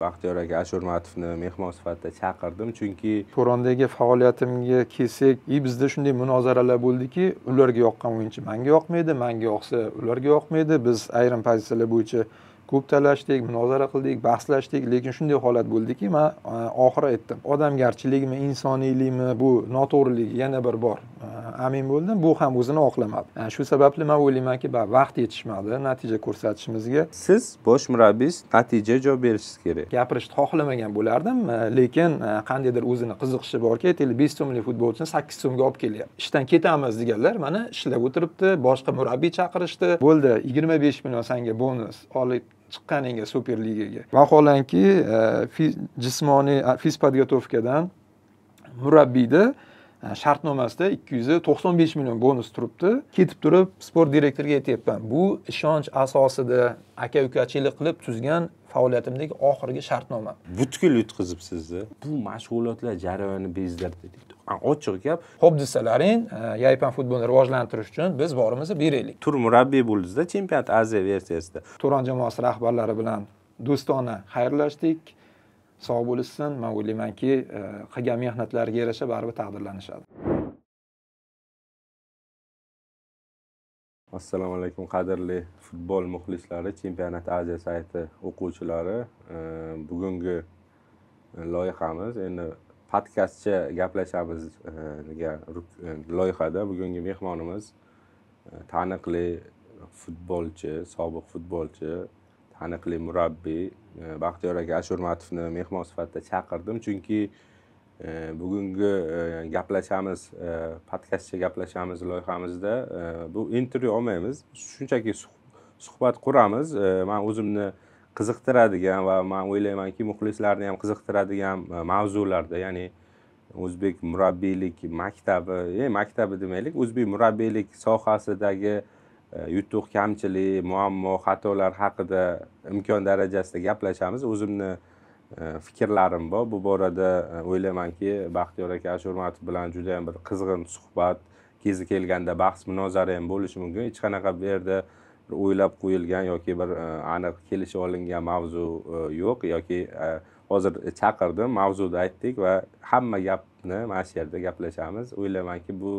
baxtiyor aka ashurmatovni mehmon sifatida chaqirdim chunki turondagi faoliyatimga kelsak и bizda shunday munozaralar bo'ldiki ularga yoqqan o'yinchi manga yoqmaydi manga yoqsa ularga yoqmaydi biz ayrim pozitsiyalar bo'yicha ko'p talashdik munozara qildik bahslashdik lekin shunday holat bo'ldiki man e, oxiri aytdim odamgarchilikmi insoniylikmi bu noto'g'rilik yana bir bor e, amin bo'ldim bu ham o'zini oqlamadi e, shu sababli man o'ylaymanki vaqt yetishmadi natija ko'rsatishimizga siz bosh murabbiyiz natija javob berishingiz kerak gapirishni xohlamagan bo'lardim lekin qandaydir o'zini qiziqishi borki aytaylik besh so'mlik futbolchini sakkiz so'mga olib kelyapti ishdan ketamiz deganlar mana ishlab o'tiribdi boshqa murabbiy chaqirishdi bo'ldi yigirma besh million sanga bonus olib chiqqaninga endi super ligaga vaholanki e, jismoniy fiz подготовкадан murabbiyni e, shartnomasida ikki yuz to'qson besh million bonus turibdi ketib turib sport direktoriga aytyapman bu ishonch asosida aka ukachilik qilib tuzgan faoliyatimdagi oxirgi shartnoma butkul yutqizibsizda bu mashg'ulotlar jarayoni bezlab dedik ochiq gap ho'p desalaring e, yaypan futbolni rivojlantirish uchun biz borimizni beraylik tur murabbiy bo'ldizda chempionat aziya versiyasida turon jamoasi rahbarlari bilan do'stona xayrlashdik sog' bo'lishsin man o'ylaymanki e, qilgan mehnatlarga yarasha baribir taqdirlanishadi assalomu alaykum qadrli futbol muxlislari chempionat aziya sayti o'quvchilari bugungi e, loyihamiz endi podkastcha gaplashamiz e, e, loyihada bugungi mehmonimiz taniqli futbolchi sobiq futbolchi taniqli murabbiy baxtiyor aka ashurmatovni mehmon sifatida chaqirdim chunki bugungi e, gaplashamiz e, podkastcha gaplashamiz loyihamizda e, bu intervyu olmaymiz shunchaki suhbat quramiz man o'zimni qiziqtiradigan va man o'ylaymanki muxlislarni ham qiziqtiradigan mavzularda ya'ni o'zbek murabbiylik maktabi e, maktabi demaylik o'zbek murabbiylik sohasidagi yutuq kamchilik muammo xatolar haqida imkon darajasida gaplashamiz o'zimni fikrlarim bor bu borada e, o'ylaymanki baxtiyor aka ashurmatov bilan juda ham bir qizg'in suhbat kezi kelganda bahs munozara ham bo'lishi mumkin hech qanaqa bu yerda o'ylab qo'yilgan yoki bir e, aniq kelishib olingan mavzu e, yo'q yoki hozir chaqirdim mavzuni aytdik va hamma gapni mana shu yerda gaplashamiz o'ylaymanki bu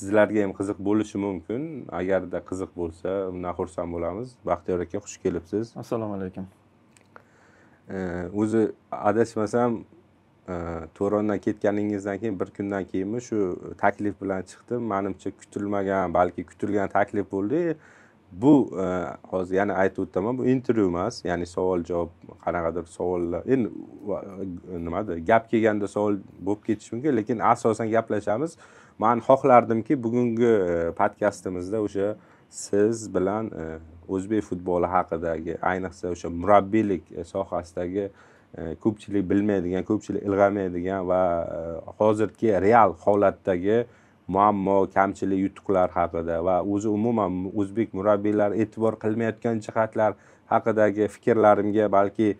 sizlarga ham qiziq bo'lishi mumkin agarda qiziq bo'lsa undan xursand bo'lamiz baxtiyor aka xush kelibsiz assalomu alaykum o'zi adashmasam e, to'rondan ketganingizdan keyin bir kundan keyinmi shu taklif bilan chiqdi manimcha kutilmagan balki kutilgan taklif bo'ldi bu e, hozir yana aytib o'taman bu intervyu emas ya'ni savol javob qanaqadir savollar endi e, nimada gap kelganda savol bo'lib ketishi mumkin lekin asosan gaplashamiz man xohlardimki bugungi podkastimizda o'sha siz bilan o'zbek futboli haqidagi ayniqsa o'sha murabbiylik e, sohasidagi e, ko'pchilik bilmaydigan ko'pchilik ilg'amaydigan va e, hozirgi real holatdagi muammo kamchilik yutuqlar haqida va o'zi umuman o'zbek murabbiylari e'tibor qilmayotgan jihatlar haqidagi fikrlarimga balki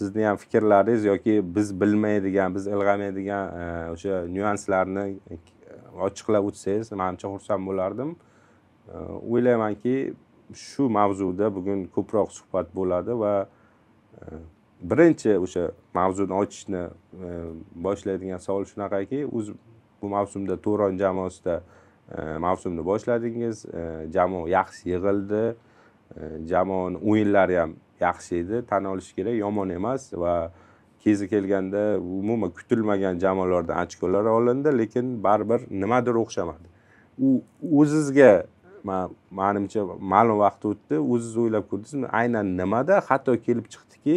sizni ham fikrlaringiz yoki biz bilmaydigan biz ilg'amaydigan o'sha nyuanslarni ochiqlab o'tsangiz manimcha xursand bo'lardim o'ylaymanki shu mavzuda bugun ko'proq suhbat bo'ladi va e, birinchi o'sha mavzuni ochishni e, boshlaydigan savol shunaqaki o'z bu mavsumda to'ron jamoasida e, mavsumni boshladingiz jamoa yaxshi yig'ildi jamoani o'yinlari ham yaxshi edi tan olish kerak yomon emas va kezi kelganda umuman kutilmagan jamoalardan ochkolar olindi lekin baribir nimadir o'xshamadi u o'zizga manimcha ma'lum vaqt o'tdi o'zingiz o'ylab ko'rdingizmi aynan nimada xato kelib chiqdiki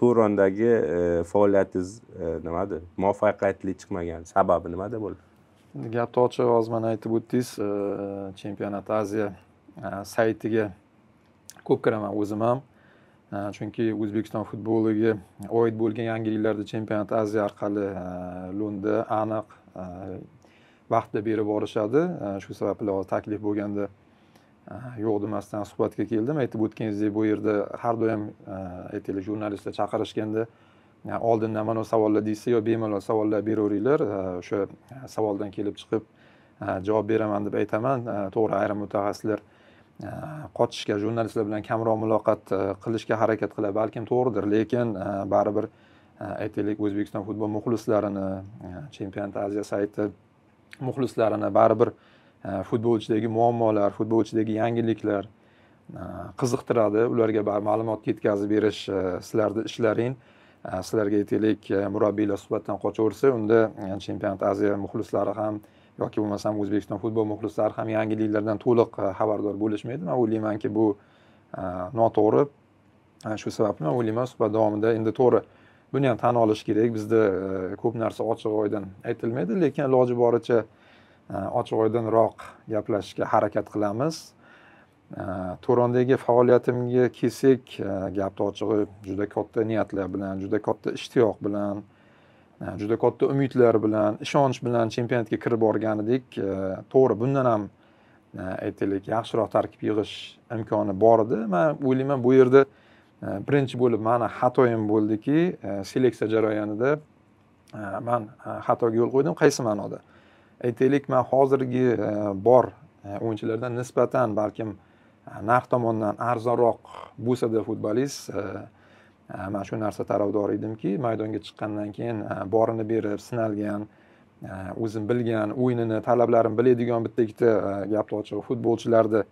turondagi e, faoliyatingiz e, nimada muvaffaqiyatli chiqmagan sababi nimada bo'ldi gapni ochiq mana aytib o'tdingiz e, chempionat aziya saytiga ko'p kiraman o'zim ham chunki o'zbekiston futboliga oid bo'lgan yangiliklarni chempionat aziya orqali lo'nda aniq vaqtda berib borishadi shu sababli hozir taklif bo'lganda yo'q demasdan suhbatga keldim aytib o'tganingizdek bu yerda har doim e, aytaylik jurnalistlar chaqirishganda e, oldindan mana bu savollar deysiz yo bemalol savollar beraveringlar e, o'sha savoldan kelib chiqib javob beraman deb aytaman to'g'ri ayrim mutaxassislar qochishga jurnalistlar bilan kamroq muloqot qilishga harakat qiladi balkim to'g'ridir lekin baribir aytaylik o'zbekiston futbol muxlislarini chempionat aziya sayti muxlislarini baribir Э, futbolchidagi muammolar futbolchidagi yangiliklar э, qiziqtiradi ularga ma'lumot yetkazib berish э, sizlarni ishlaring sizlarga aytaylik e, murabbiylar suhbatdan qochaversa unda e, chempionat aziya muxlislari ham yoki bo'lmasam o'zbekiston futbol muxlislari ham yangiliklardan to'liq e, xabardor bo'lishmaydi man o'ylaymanki bu noto'g'ri shu sababli man o'ylayman suhbat davomida endi to'g'ri buni ham tan olish kerak bizda ko'p narsa ochiq oydin aytilmaydi lekin iloji boricha ochiq oydinroq gaplashishga harakat qilamiz turondagi faoliyatimga kelsak e, gapni ochig'i juda katta niyatlar bilan juda katta ishtiyoq bilan e, juda katta umidlar bilan ishonch bilan chempionatga kirib borgan edik e, to'g'ri bundan ham aytaylik yaxshiroq tarkib yig'ish imkoni bor edi man o'ylayman bu yerda birinchi bo'lib mani xatoyim bo'ldiki seleksiya jarayonida man xatoga yo'l qo'ydim qaysi ma'noda aytaylik man hozirgi e, bor e, o'yinchilardan nisbatan balkim e, narx tomondan arzonroq bo'lsada futbolist mana shu narsa tarafdori edimki maydonga chiqqandan keyin borini berib sinalgan o'zim bilgan o'yinini talablarini biladigan bitta ikkita gapni ochig'i futbolchilarni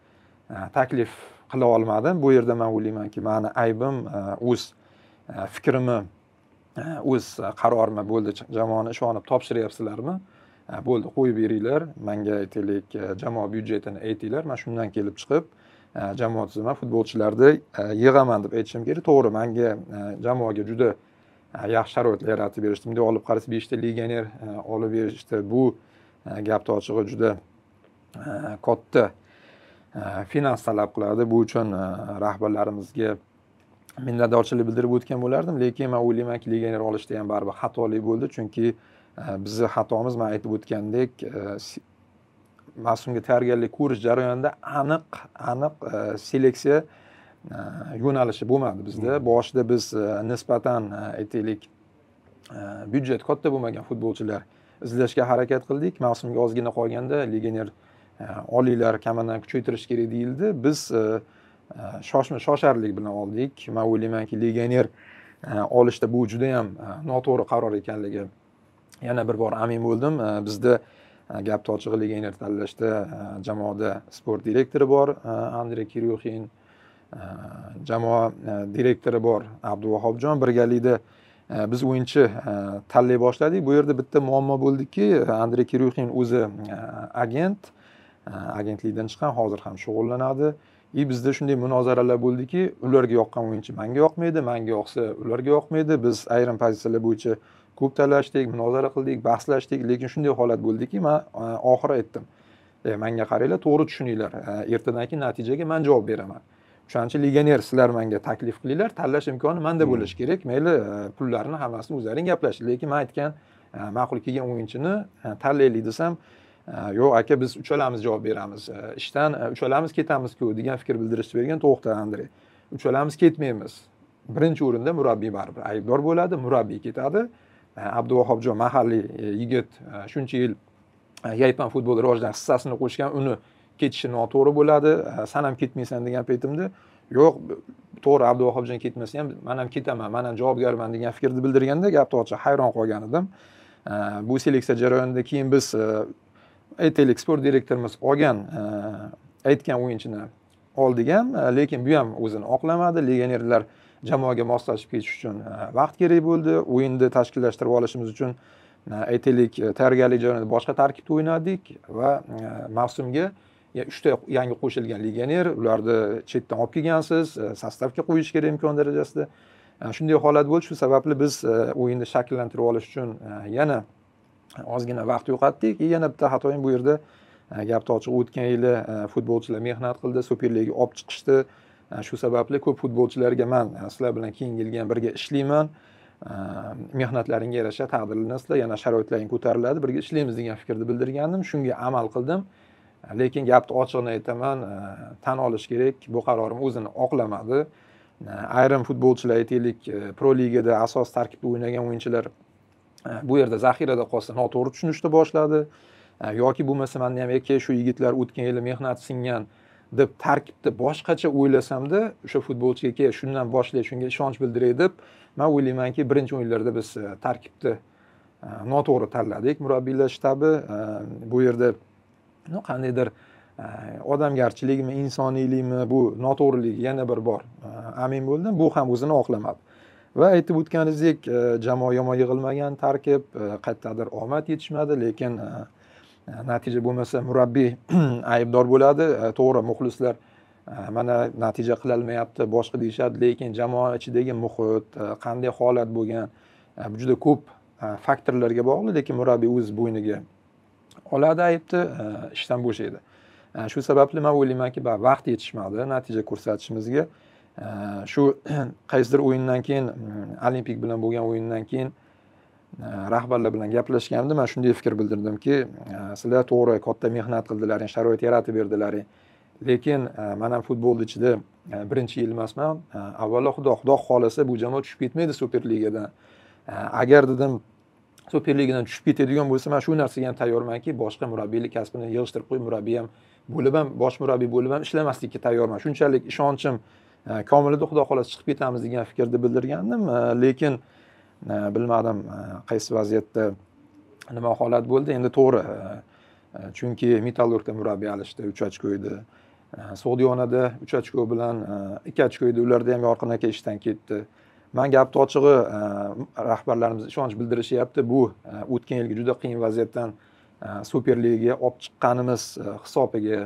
taklif qila olmadim bu yerda man o'ylaymanki mani aybim o'z fikrimi o'z qarorimi bo'ldi jamoani ishonib topshiryapsizlarmi bo'ldi qo'yib beringlar manga aytaylik e, jamoa byudjetini aytinglar man shundan kelib chiqib e, jamoa tuzaman futbolchilarni e, yig'aman deb aytishim kerak to'g'ri manga jamoaga juda yaxshi sharoitlar yaratib berishdi bunday olib qarasa beshta legioner olib berishdi bu gapni ochig'i juda katta finans talab qiladi bu uchun rahbarlarimizga minnatdorchilik bildirib o'tgan bo'lardim lekin man o'ylaymanki legioner olishda ham baribir xatolik bo'ldi chunki Э, bizni xatomiz man aytib o'tgandek e, mavsumga tayyorgarlik ko'rish jarayonida aniq aniq e, seleksiya e, yo'nalishi bo'lmadi bizda hmm. boshida biz nisbatan aytaylik byudjet katta bo'lmagan futbolchilar izlashga harakat qildik mavsumga ozgina qolganda legioner oliylar kamandan kuchaytirish kerak deyildi biz shoshma shosharlik bilan oldik man o'ylaymanki legioner olishda bu judayam noto'g'ri qaror ekanligi yana bir bor amin bo'ldim bizda e, gapni ochig'i legioner tanlashda e, jamoada sport direktori bor e, andrey kiryuxin jamoa direktori bor abduvahobjon birgalikda biz o'yinchi tanlay boshladik bu yerda bitta muammo bo'ldiki andrey kiryuxin o'zi agent agentlikdan chiqqan hozir ham shug'ullanadi и bizda shunday munozaralar bo'ldiki ularga yoqqan o'yinchi manga yoqmaydi manga yoqsa ularga yoqmaydi biz ayrim pozitsiyalar bo'yicha ko'p talashdik munozara qildik bahslashdik lekin shunday holat bo'ldiki man e, oxiri aytdim e, manga qaranglar to'g'ri tushuninglar e, ertadan keyin natijaga man javob beraman o'shaning uchun legioner sizlar manga taklif qilinglar tanlash imkoni manda bo'lishi hmm. kerak mayli e, pullarni hammasini o'zlaring gaplashing lekin man aytgan ma'qul kelgan o'yinchini tanlaylik desam yo'q aka biz uchalamiz javob beramiz ishdan uchalamiz ketamizku degan fikr bildirishni bergan to'xta andrey uchalamiz ketmaymiz birinchi o'rinda murabbiy baribir aybdor bo'ladi murabbiy ketadi abduvahobjon mahalliy yigit shuncha yil yaypan futbol rivojlanish hissasini qo'shgan uni ketishi noto'g'ri bo'ladi san ham ketmaysan degan paytimda yo'q to'g'ri abduvahobjon ketmasa ham man ham ketaman man ham javobgarman degan fikrni bildirganda gapni ochiq hayron qolgan edim bu seleksiya jarayonida keyin biz aytaylik sport direktorimiz olgan aytgan o'yinchini oldik ham lekin bu ham o'zini oqlamadi legionerlar jamoaga moslashib ketish uchun e, vaqt kerak bo'ldi o'yinni tashkillashtirib olishimiz uchun e, aytaylik e, tayyorgarlik jarayonida boshqa tarkibda o'ynadik va mavsumga uchta yangi qo'shilgan legioner ularni chetdan olib kelgansiz sostavga qo'yish kerak imkon darajasida shunday holat bo'ldi shu sababli biz o'yinni shakllantirib olish uchun yana ozgina vaqt yo'qotdik и yana bitta xatoyim bu yerda gapni ochiq o'tgan yili futbolchilar mehnat qildi superliga olib chiqishdi Э, shu sababli ko'p futbolchilarga man sizlar bilan keyingi yil ham birga ishlayman э, mehnatlaringga yarasha sizlar yana sharoitlaring ko'tariladi birga ishlaymiz degan fikrni bildirgandim shunga amal qildim lekin gapni ochig'ini aytaman e, tan olish kerak bu qarorim o'zini oqlamadi e, ayrim futbolchilar aytaylik e, pro ligada asos tarkibda o'ynagan o'yinchilar bu yerda zaxirada qolsa noto'g'ri tushunishni boshladi yoki bo'lmasa manda ham aka shu yigitlar o'tgan yili mehnat singan deb tarkibda boshqacha o'ylasamda o'sha futbolchiga ke shundan boshlay shunga ishonch bildiray deb man o'ylaymanki birinchi o'yinlarda biz e, tarkibni e, noto'g'ri tanladik murabbiylar shtabi e, bu yerda qandaydir odamgarchilikmi insoniylikmi bu noto'g'rilik yana bir bor amin bo'ldim bu ham o'zini oqlamadi va aytib o'tganingizdek jamoa yomon yig'ilmagan tarkib qayerdadir omad yetishmadi lekin natija bo'lmasa murabbiy aybdor bo'ladi e, to'g'ri muxlislar e, mana natija qilolmayapti boshqa deyishadi lekin jamoa ichidagi muhit e, qanday holat bo'lgan bu juda ko'p faktorlarga bog'liq lekin murabbiy o'z bo'yniga oladi aybni ishdan bo'shaydi shu sababli man o'ylaymanki vaqt yetishmadi natija ko'rsatishimizga shu qaysidir o'yindan keyin mm, olimpik bilan bo'lgan o'yindan keyin Э, rahbarlar bilan gaplashganimda man shunday fikr bildirdimki э, sizlar to'g'ri katta mehnat qildilaring sharoit yaratib berdilaring lekin e, man ham futbolni ichida e, birinchi yil emasman e, avvalo xudo xudo xohlasa bu jamoa tushib ketmaydi super ligadan agar dedim super ligadan tushib ketadigan bo'lsa man shu narsaga ham tayyormanki boshqa murabbiylik kasbini yig'ishtirib qo'yib murabbiy ham bo'lib ham bosh murabbiy bo'lib ham ishlamaslikka tayyorman shunchalik ishonchim edi xudo xohlasa chiqib ketamiz degan fikrni bildirgandim lekin Э, bilmadim э, qaysi vaziyatda nima holat bo'ldi endi to'g'ri э, e, chunki metallurgda murabbiy alishdi uch ochko edi sodionada uch ochko bilan e, ikki ochko edi ularda ham yorqin aka ishdan ketdi man gapni ochig'i e, rahbarlarimiz ishonch bildirishyapti bu o'tgan yilgi juda qiyin vaziyatdan super ligaga olib chiqqanimiz hisobiga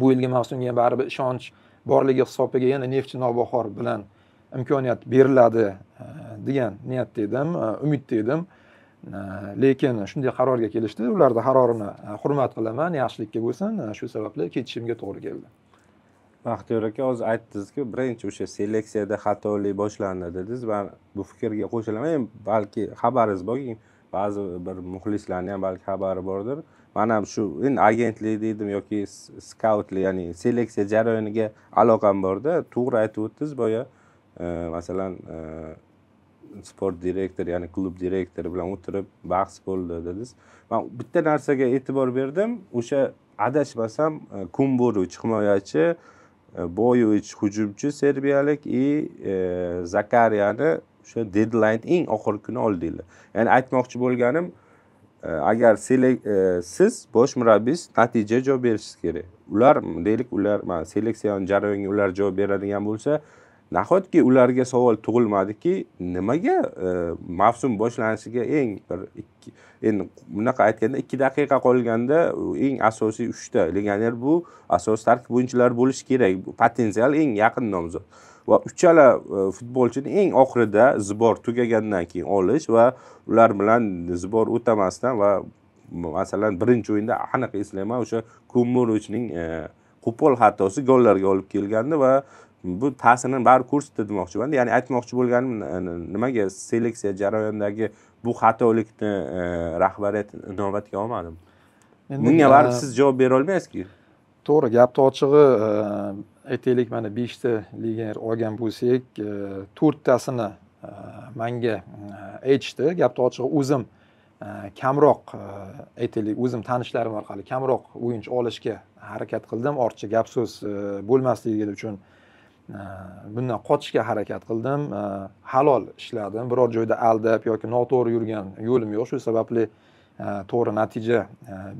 bu yilgi mavsumga ham baribir ishonch borligi hisobiga yana neftchi navbahor bilan imkoniyat beriladi e, degan niyatda edim e, umidda edim e, lekin shunday qarorga kelishdi ularni qarorini hurmat qilaman yaxshilikka bo'lsin shu sababli ketishimga to'g'ri keldi baxtiyor aka hozir aytdingizku birinchi o'sha seleksiyada xatolik boshlandi dedingiz man bu fikrga qo'shilaman balki xabaringiz borki ba'zi bir muxlislarni ham balki xabari bordir man ham shu endi agentlik deydim yoki skautlik ya'ni seleksiya jarayoniga aloqam borda to'g'ri aytib o'tdingiz boya masalan e, sport direktori ya'ni klub direktori bilan o'tirib bahs bo'ldi dedingiz man bitta narsaga e'tibor berdim o'sha adashmasam e, kumburich himoyachi e, boyovich hujumchi serbiyalik и zakariyani o'sha dedlayn eng oxirgi kuni oldinglar ya'ni aytmoqchi bo'lganim agar siz bosh murabbiyiz natija javob berishingiz kerak ular deylik ular seleksiyani jarayonga ular javob beradigan bo'lsa nahotki ularga savol tug'ilmadiki nimaga e, mavsum boshlanishiga eng bir ikki endi bunaqa aytganda ikki daqiqa qolganda eng asosiy uchta legioner bu asosiy tarkib o'yinchilari bo'lishi kerak potensial eng yaqin nomzod va uchala e, futbolchini eng oxirida zibor tugagandan keyin olish va ular bilan zibor o'tamasdan va masalan birinchi o'yinda aniq eslayman o'sha kummurovichning e, qo'pol xatosi gollarga olib kelgandi va bu ta'sirini baribir ko'rsatdi demoqchiman ya'ni aytmoqchi bo'lganim nimaga seleksiya jarayonidagi bu xatolikni e, rahbariyat inobatga olmadim bunga baribir siz javob bera olmaysizku to'g'ri gapni ochig'i e, aytaylik mana beshta legioner olgan bo'lsak e, to'rttasini manga aytishdi gapni ochig'i o'zim kamroq aytaylik o'zim tanishlarim orqali kamroq o'yinchi olishga harakat qildim ortiqcha gap so'z bo'lmasligi uchun Э, bundan qochishga harakat qildim э, halol ishladim biror joyda aldab yoki noto'g'ri yurgan yo'lim yo'q shu sababli э, to'g'ri natija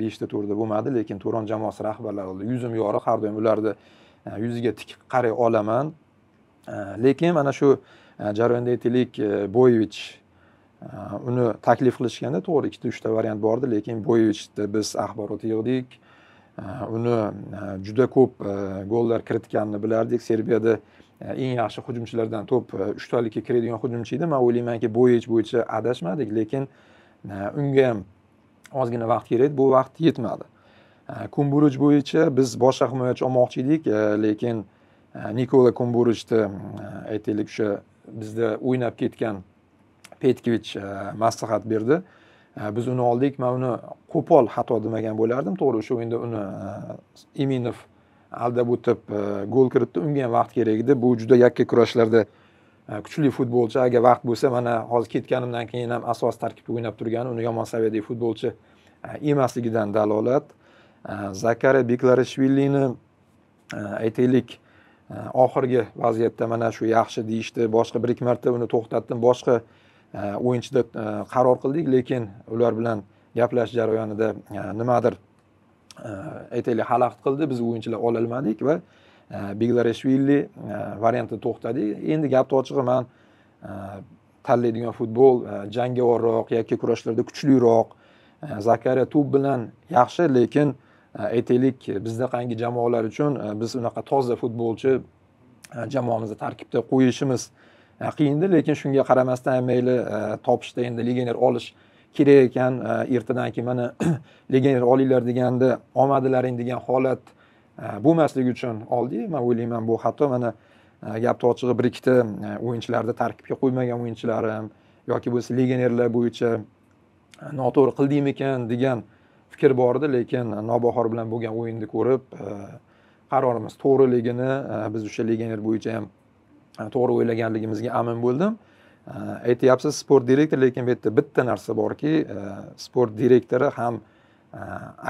beshta turda bo'lmadi lekin turon jamoasi rahbarlari yuzim yorug' har doim ularni e, yuziga tik qaray olaman e, lekin mana shu e, jarayonda aytaylik boyevich uni taklif qilishganda to'g'ri ikkita uchta variant bor edi lekin boyevichni biz axborot yig'dik uni e, juda ko'p e, gollar kiritganini bilardik serbiyada e, eng yaxshi hujumchilardan to'p uchtalikka kiradigan hujumchi edi man o'ylaymanki bo'yich bo'yicha adashmadik lekin unga ham ozgina vaqt kerak bu vaqt yetmadi kumburich bo'yicha biz boshqa himoyachi olmoqchi edik lekin nikola kumburichni aytaylik o'sha bizda o'ynab ketgan petkovich maslahat berdi biz uni oldik man uni qo'pol xato demagan bo'lardim to'g'ri o'sha o'yinda uni e, iminov aldab o'tib e, gol kiritdi unga ham vaqt kerak edi bu juda yakka kurashlarda e, kuchli futbolchi agar vaqt bo'lsa mana hozir ketganimdan keyin ham asos tarkibda o'ynab turgani uni yomon saviyadagi futbolchi emasligidan dalolat zakariya beklarishvilini aytaylik oxirgi vaziyatda mana shu yaxshi deyishdi boshqa bir ikki marta uni to'xtatdim boshqa Э, o'yinchida э, qaror qildik lekin ular bilan gaplashish jarayonida e, nimadir e, aytaylik xalaqit qildi biz o'yinchilar ololmadik va e, beglarashvili variantni to'xtadik endi gapni ochig'i man tanlaydigan futbol jangovorroq yakkakurashlarda kuchliroq zakariya tub bilan yaxshi lekin aytaylik bizda qangi jamoalar uchun biz unaqa toza futbolchi jamoamizni tarkibda qo'yishimiz qiyindi lekin shunga qaramasdan mayli e, topishda endi legioner olish kerak ekan e, ertadan keyin mana legioner olinglar deganda olmadilaring degan holat e, bo'lmasligi uchun oldik man o'ylayman bu hatto mana gapni ochig'i bir ikkita o'yinchilarni tarkibga qo'ymagan o'yinchilarim yoki bo'lmasa legionerlar bo'yicha noto'g'ri qildimikan degan fikr bor edi lekin nobahor bilan bo'lgan o'yinni ko'rib qarorimiz to'g'riligini biz o'sha legioner bo'yicha ham to'g'ri o'ylaganligimizga amin bo'ldim aytyapsiz sport direktori lekin bu yerda bitta narsa borki e, sport direktori ham e,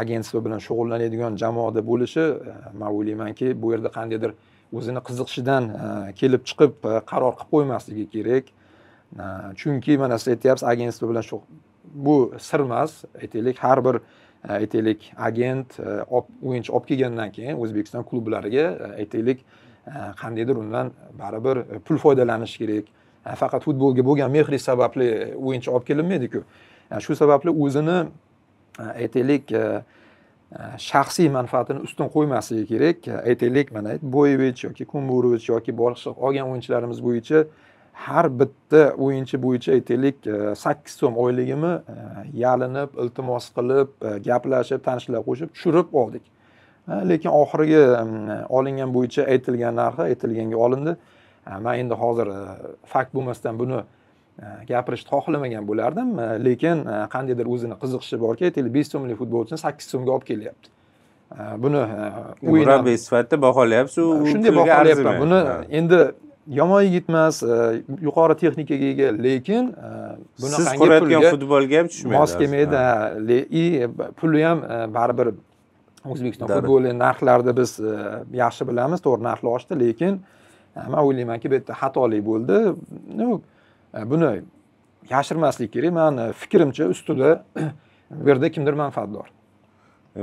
agentstva bilan shug'ullanadigan jamoada bo'lishi e, man o'ylaymanki bu yerda qandaydir o'zini qiziqishidan kelib chiqib qaror qilib qo'ymasligi kerak chunki mana siz aytyapsiz agentstva bilan bu sir emas aytaylik har bir aytaylik agent o'yinchi olib kelgandan keyin o'zbekiston klublariga aytaylik Э, qandaydir undan baribir e, pul foydalanish kerak e, faqat futbolga bo'lgan mehri sababli e, o'yinchi olib kelinmaydiku shu sababli o'zini aytaylik shaxsiy manfaatini ustun qo'ymasligi kerak aytaylik mana boyevich yoki kumburovich yoki boshqa olgan o'yinchilarimiz bo'yicha har bitta o'yinchi bo'yicha aytaylik sakkiz so'm oyligimi yalinib iltimos qilib gaplashib tanishlar qo'shib tushirib oldik lekin oxirgi mm, olingan bo'yicha aytilgan narxi aytilganga olindi man endi hozir e, fakt bo'lmasdan buni e, gapirishni xohlamagan bo'lardim e, lekin qandaydir o'zini qiziqishi borki aytaylik besh so'mlik futbolchini sakkiz so'mga olib kelyapti buni murabbiy sifatida baholayapsiz shunday baholayapman buni endi yomon yigit emas yuqori texnikaga ega lekin siz ko'rayotgan futbolga ham tushmaydi mos kelmaydi и puli ham baribir o'zbekiston futboli narxlarni biz e, yaxshi bilamiz to'g'ri narxlar oshdi lekin e, man o'ylaymanki bu yerda xatolik bo'ldi e, buni yashirmaslik kerak mani fikrimcha ustida bu yerda kimdir manfaatdor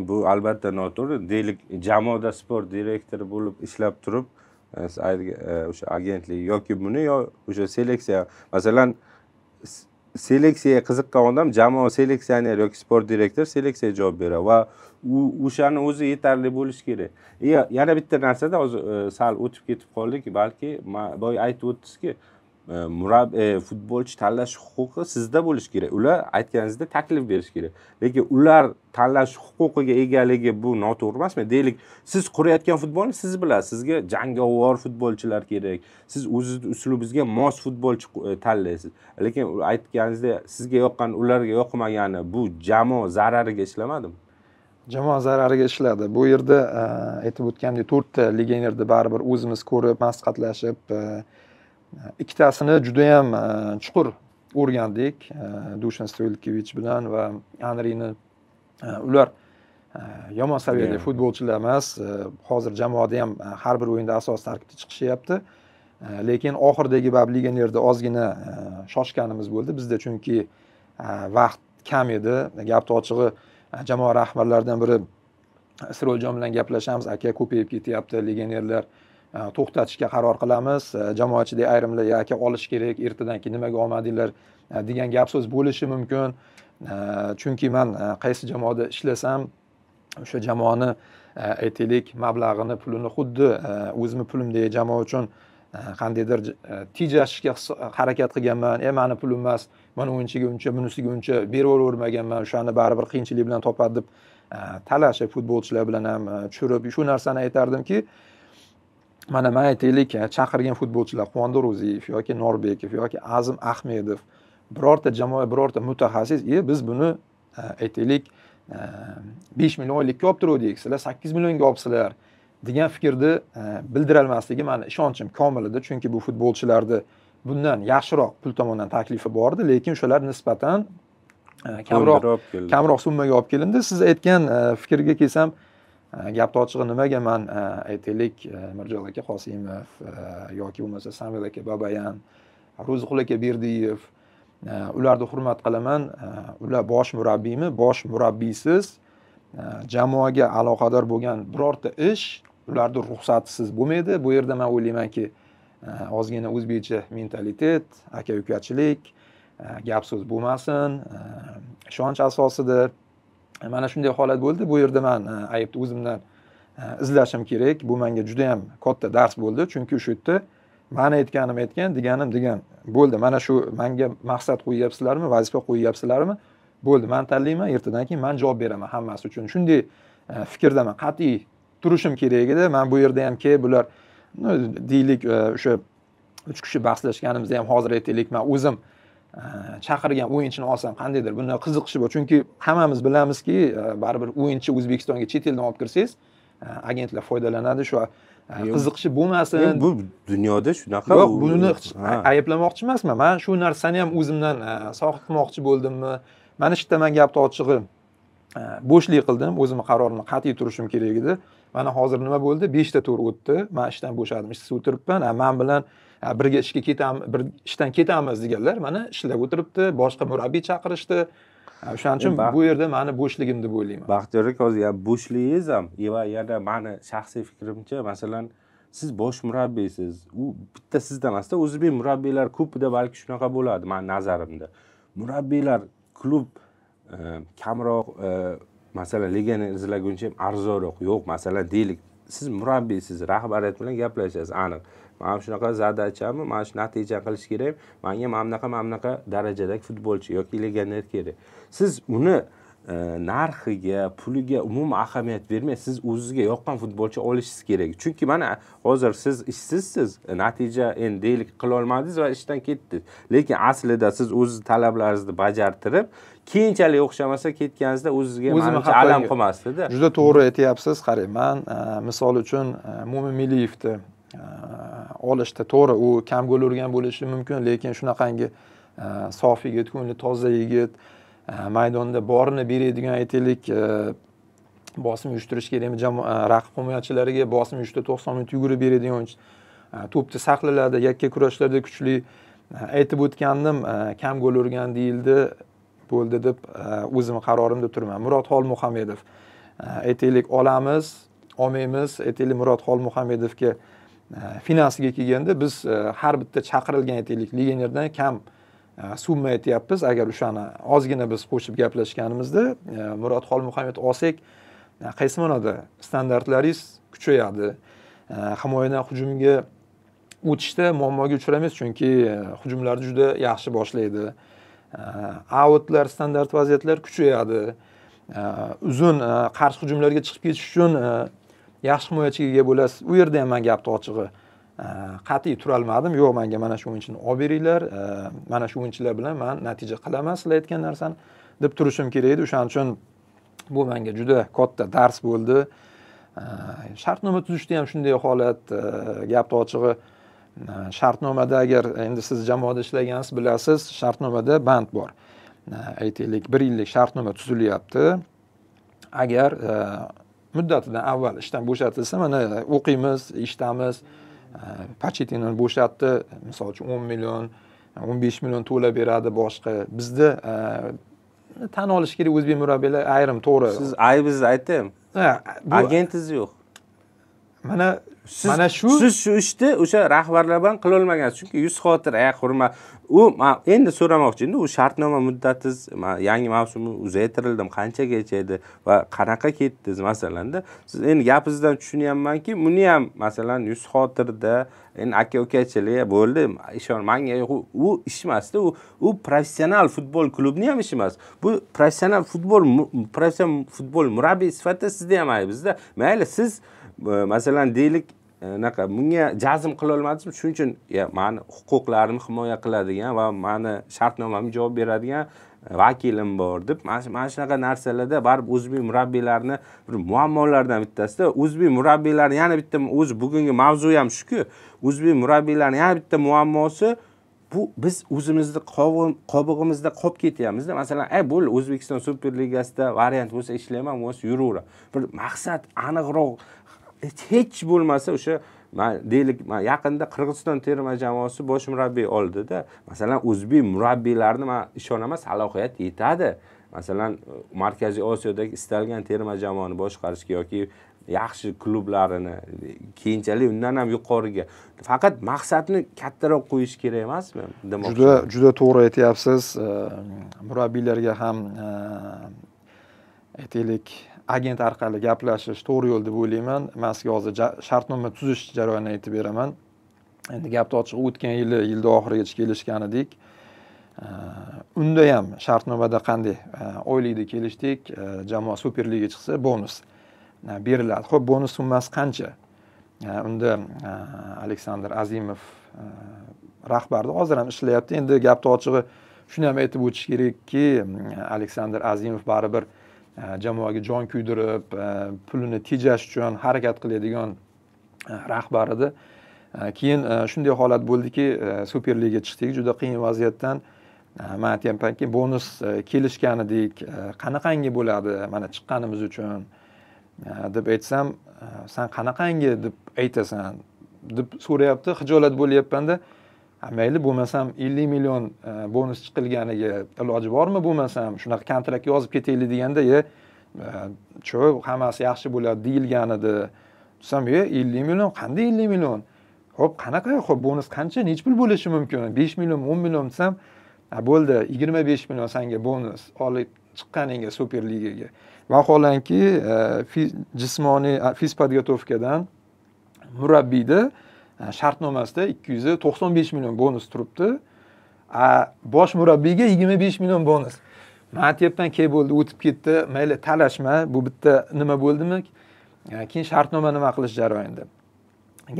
bu albatta noto'g'ri deylik jamoada sport direktori bo'lib ishlab turib o'sha agentlik yoki buni yo o'sha seleksiya masalan seleksiyaga qiziqqan odam jamoa seleksioner yoki sport direktor seleksiyaga javob beradi va u o'shani o'zi yetarli bo'lishi kerak yana bitta narsada hozir e, sal o'tib ketib qoldik balki boya aytib o'tdingizki murab e, futbolchi tanlash huquqi sizda bo'lishi kerak ular aytganingizdek taklif berish kerak lekin ular tanlash huquqiga egaligi bu noto'g'ri emasmi deylik siz qurayotgan futbolni siz bilasiz sizga jangovar futbolchilar kerak siz o'zizni uslubingizga mos futbolchi e, tanlaysiz lekin aytganingizdek sizga yoqqan ularga yoqmagani bu jamoa zarariga ishlamadimi jamoa zarariga ishladi bu yerda e, aytib o'tgandek to'rtta legionerni baribir o'zimiz ko'rib maslahatlashib ikkitasini judayam e, chuqur o'rgandik e, dushan stoilkevich bilan va anrini e, ular yomon saviyadagi futbolchilar emas hozir jamoada ham har bir o'yinda asos tarkibda chiqishyapti lekin oxiridagi bab legionerda ozgina shoshganimiz bo'ldi bizda chunki vaqt kam edi gapni ochig'i jamoa rahbarlaridan biri isroiljon bilan gaplashamiz aka ko'payib ketyapti legionerlar Э, to'xtatishga qaror qilamiz э, jamoa ichida ayrimlar yoki olish kerak ertadan keyin nimaga olmadinglar e, degan gap so'z bo'lishi mumkin e, chunki man e, qaysi jamoada ishlasam o'sha jamoani aytaylik mablag'ini pulini xuddi o'zimni pulimdek jamoa uchun qandaydir tejashga harakat qilganman e mani pulim emas mana o'yinchiga uncha bunisiga uncha berib o'shani baribir qiyinchilik bilan topadi deb talashib futbolchilar bilan ham tushirib shu narsani aytardimki mana man aytaylik e, chaqirgan futbolchilar quvondir o'ziyev yoki norbekov yoki azim ahmedov birorta jamoa birorta mutaxassis e biz buni e, aytaylik e, besh million oylikka olib turuvdik sizlar sakkiz millionga olibsizlar degan fikrni bildirolmasligi mani ishonchim komil edi chunki bu futbolchilarni bundan yaxshiroq pul tomonidan taklifi bor edi lekin o'shalar nisbatan kamroq kamroq summaga olib kelindi siz aytgan fikrga kelsam Э, gapni ochig'i nimaga man э, aytaylik э, mirjalol aka qosimov yoki bo'lmasa samvel aka babayan ro'ziqul aka berdiyev ularni hurmat qilaman ular bosh murabbiymi bosh murabbiysiz jamoaga aloqador bo'lgan birorta ish ularni ruxsatisiz bo'lmaydi bu yerda man o'ylaymanki e, ozgina o'zbekcha mentalitet aka ukachilik e, gap so'z bo'lmasin e, ishonch asosida mana shunday holat bo'ldi bu yerda man e, aybni o'zimdan e, izlashim kerak bu menga yam katta dars bo'ldi chunki o'sha yerda mani aytganim aytgan deganim degan bo'ldi mana shu manga maqsad qo'yyapsizlarmi vazifa qo'yyapsizlarmi bo'ldi man tanlayman ertadan keyin man javob beraman hammasi uchun shunday e, fikrdaman qat'iy turishim kerak edi man bu yerda ham ke bular deylik o'sha uch kishi bahslashganimizda ham hozir aytaylik man o'zim chaqirgan o'yinchini olsam qandaydir buni qiziqishi bor chunki hammamiz bilamizki e, baribir o'yinchi o'zbekistonga chet eldan olib kirsangiz e, agentlar foydalanadi shu e, qiziqishi bo'lmasin bu dunyoda shunaqa yo'q buni ayblamoqchi emasman man shu narsani ham o'zimdan sog'itmoqchi bo'ldimmi mana shu yerda man gapni ochig'i bo'shlik qildim o'zimni qarorimni qat'iy turishim kerak edi mana hozir nima bo'ldi beshta tur o'tdi man ishdan bo'shadim ishsiz o'tiribman man bilan birga ishga ketamiz bir ishdan ketamiz deganlar mana ishlab o'tiribdi boshqa murabbiy chaqirishdi o'shaning uchun e, bu yerda mani bo'shligim deb o'ylayman baxtiyor aka hozir bo'shligingiz ham va yana mani shaxsiy fikrimcha masalan siz bosh murabbiysiz u bitta sizdan emasda o'zbek murabbiylar ko'pida balki shunaqa bo'ladi mani nazarimda murabbiylar klub e, kamroq e, masalan legioner izlaguncha ham arzonroq yo'q masalan deylik siz murabbiysiz rahbariyat bilan gaplashasiz aniq mana shunaqa zadachaman mana shu natija qilish kerak manga mana bunaqa mana bunaqa darajadagi futbolchi yoki legioner kerak siz uni e, narxiga puliga umuman ahamiyat bermay siz o'zizga yoqqan futbolchi olishingiz kerak chunki mana hozir siz ishsizsiz e, natija endi deylik qilolmadingiz va ishdan ketdingiz lekin aslida siz o'zizni talablaringizni bajartirib keyinchalik o'xshamasa ketganingizda o'zizga manimcha alam qilmasdida juda to'g'ri aytyapsiz qarang man e, misol uchun mo'min meliyevni Э, olishda to'g'ri u kam gol urgan bo'lishi mumkin lekin shunaqangi e, sof yigit ko'ngli toza yigit e, maydonda borini beradigan aytaylik e, bosim uyushtirish kerakmi raqib himoyachilariga bosim uyushtirib to'qson minut yugurib beradigan o'yinchi to'pni saqlaladi yakka kurashlarda kuchli aytib o'tgandim kam gol urgan deyildi bo'ldi deb o'zimni qarorimda turman murod xolmuhamedov aytaylik olamiz olmaymiz aytaylik murod xolmuhammedovga finansiga kelganda biz e, har bitta chaqirilgan aytaylik legionerdan kam e, summa aytyapmiz agar o'shani ozgina biz qo'shib gaplashganimizda e, murod xolmuhammad olsak qaysi ma'noda standartlaringiz kuchayadi himoyadan hujumga o'tishda muammoga uchramaysiz chunki hujumlarni juda yaxshi boshlaydi autlar standart vaziyatlar kuchayadi uzun qarshi hujumlarga chiqib ketish uchun yaxshi himoyachiga ega bo'lasiz u yerda ham man gapni ochig'i e, qat'iy turolmadim yo'q manga mana shu o'yinchini olib beringlar e, mana shu o'yinchilar bilan man natija qilaman sizlar aytgan narsani deb turishim kerak edi o'shaning uchun bu menga juda katta dars bo'ldi e, shartnoma tuzishda ham shunday holat gapni ochig'i shartnomada agar endi siz jamoada ishlagansiz bilasiz shartnomada band bor aytaylik bir yillik shartnoma tuzilyapti agar muddatidan avval ishdan bo'shatilsa mana o'qiymiz eshitamiz почетиnan bo'shatdi misol uchun o'n million o'n besh million to'lab beradi boshqa bizda tan olish kerak o'zbek murabbiylar ayrim to'g'ri siz aybingizni aytdang agentingiz yo'q mana siz mana shu siz shu ishni o'sha rahbarlar bilan qilolmagansiz chunki yuz xotira hurmat u endi so'ramoqchi endi u shartnoma muddatingiz yangi mavsumi uzaytirildimi qanchagacha edi va qanaqa ketdingiz masalanda siz endi gapingizdan tushunyapmanki buni ham masalan yuz xotirda endi aka ukachilik bo'ldi ishon manga u ish emasda u u professional futbol klubni ham ishi emas bu professional futbol professional futbol murabbiy sifatida sizni ham aybizda mayli siz masalan deylik e, anaqa bunga jazm qilolmadimizmi shuning uchun mani huquqlarimni himoya qiladigan va mani shartnomamga javob beradigan e, vakilim bor deb mana shunaqa narsalarda baribir o'zbek murabbiylarini bir muammolardan bittasida o'zbek murabbiylarni yana bitta o'zi bugungi mavzu ham shuku o'zbek murabbiylarni yana bitta muammosi bu biz o'zimizni qobig'imizda qolib ketyapmizda masalan ay bo'ldi o'zbekiston super ligasida variant bo'lsa ishlayman bo'lmasa yuraveram bir maqsad aniqroq hech bo'lmasa o'sha deylik yaqinda qirg'iziston terma jamoasi bosh murabbiy oldida masalan o'zbek murabbiylarni man ishonaman salohiyat yetadi masalan markaziy osiyodagi istalgan terma jamoani boshqarishga yoki yaxshi klublarini keyinchalik undan ham yuqoriga faqat maqsadni kattaroq qo'yish kerak emasmi juda juda to'g'ri aytyapsiz murabbiylarga ham aytaylik agent orqali gaplashish to'g'ri yo'l deb o'ylayman man sizga hozir shartnoma tuzish jarayonini aytib beraman endi gapni ochig'i o'tgan yili yilni oxirigacha kelishgan edik unda ham shartnomada qanday oylikda kelishdik jamoa superliga chiqsa bonus e, beriladi ho'p bonus summasi qancha e, unda e, aleksandr azimov rahbarni hozir ham ishlayapti endi gapni ochig'i shuni ham aytib o'tish kerakki aleksandr azimov baribir Э, jamoaga jon kuydirib э, pulini tejash uchun harakat qiladigan э, rahbar edi keyin shunday holat bo'ldiki super liga chiqdik juda qiyin vaziyatdan e, man aytyapmanki bonus e, kelishgan edik qanaqangi bo'ladi mana chiqqanimiz uchun e, deb aytsam san qanaqangi deb aytasan deb so'rayapti xijolat bo'lyapmanda de, mayli bo'lmasam ellik million e, bonus chiqilganiga iloji bormi bo'lmasam shunaqa kontrakt yozib ketaylik deganda e cho hammasi yaxshi bo'ladi deyilgan edi desam e ellik million qanday ellik million ho'p qanaqa ho'p bonus qancha nechi pul bo'lishi mumkin besh million o'n million desam bo'ldi yigirma besh million senga bonus olib chiqqaningga super ligaga vaholanki e, jismoniy podgotovkadan murabbiyda shartnomasida ikki yuz to'qson besh million bonus turibdi bosh murabbiyga yigirma besh million bonus man aytyapman ke bo'ldi o'tib ketdi mayli talashma bu bitta nima bo'ldimi keyin shartnoma nima qilish jarayonida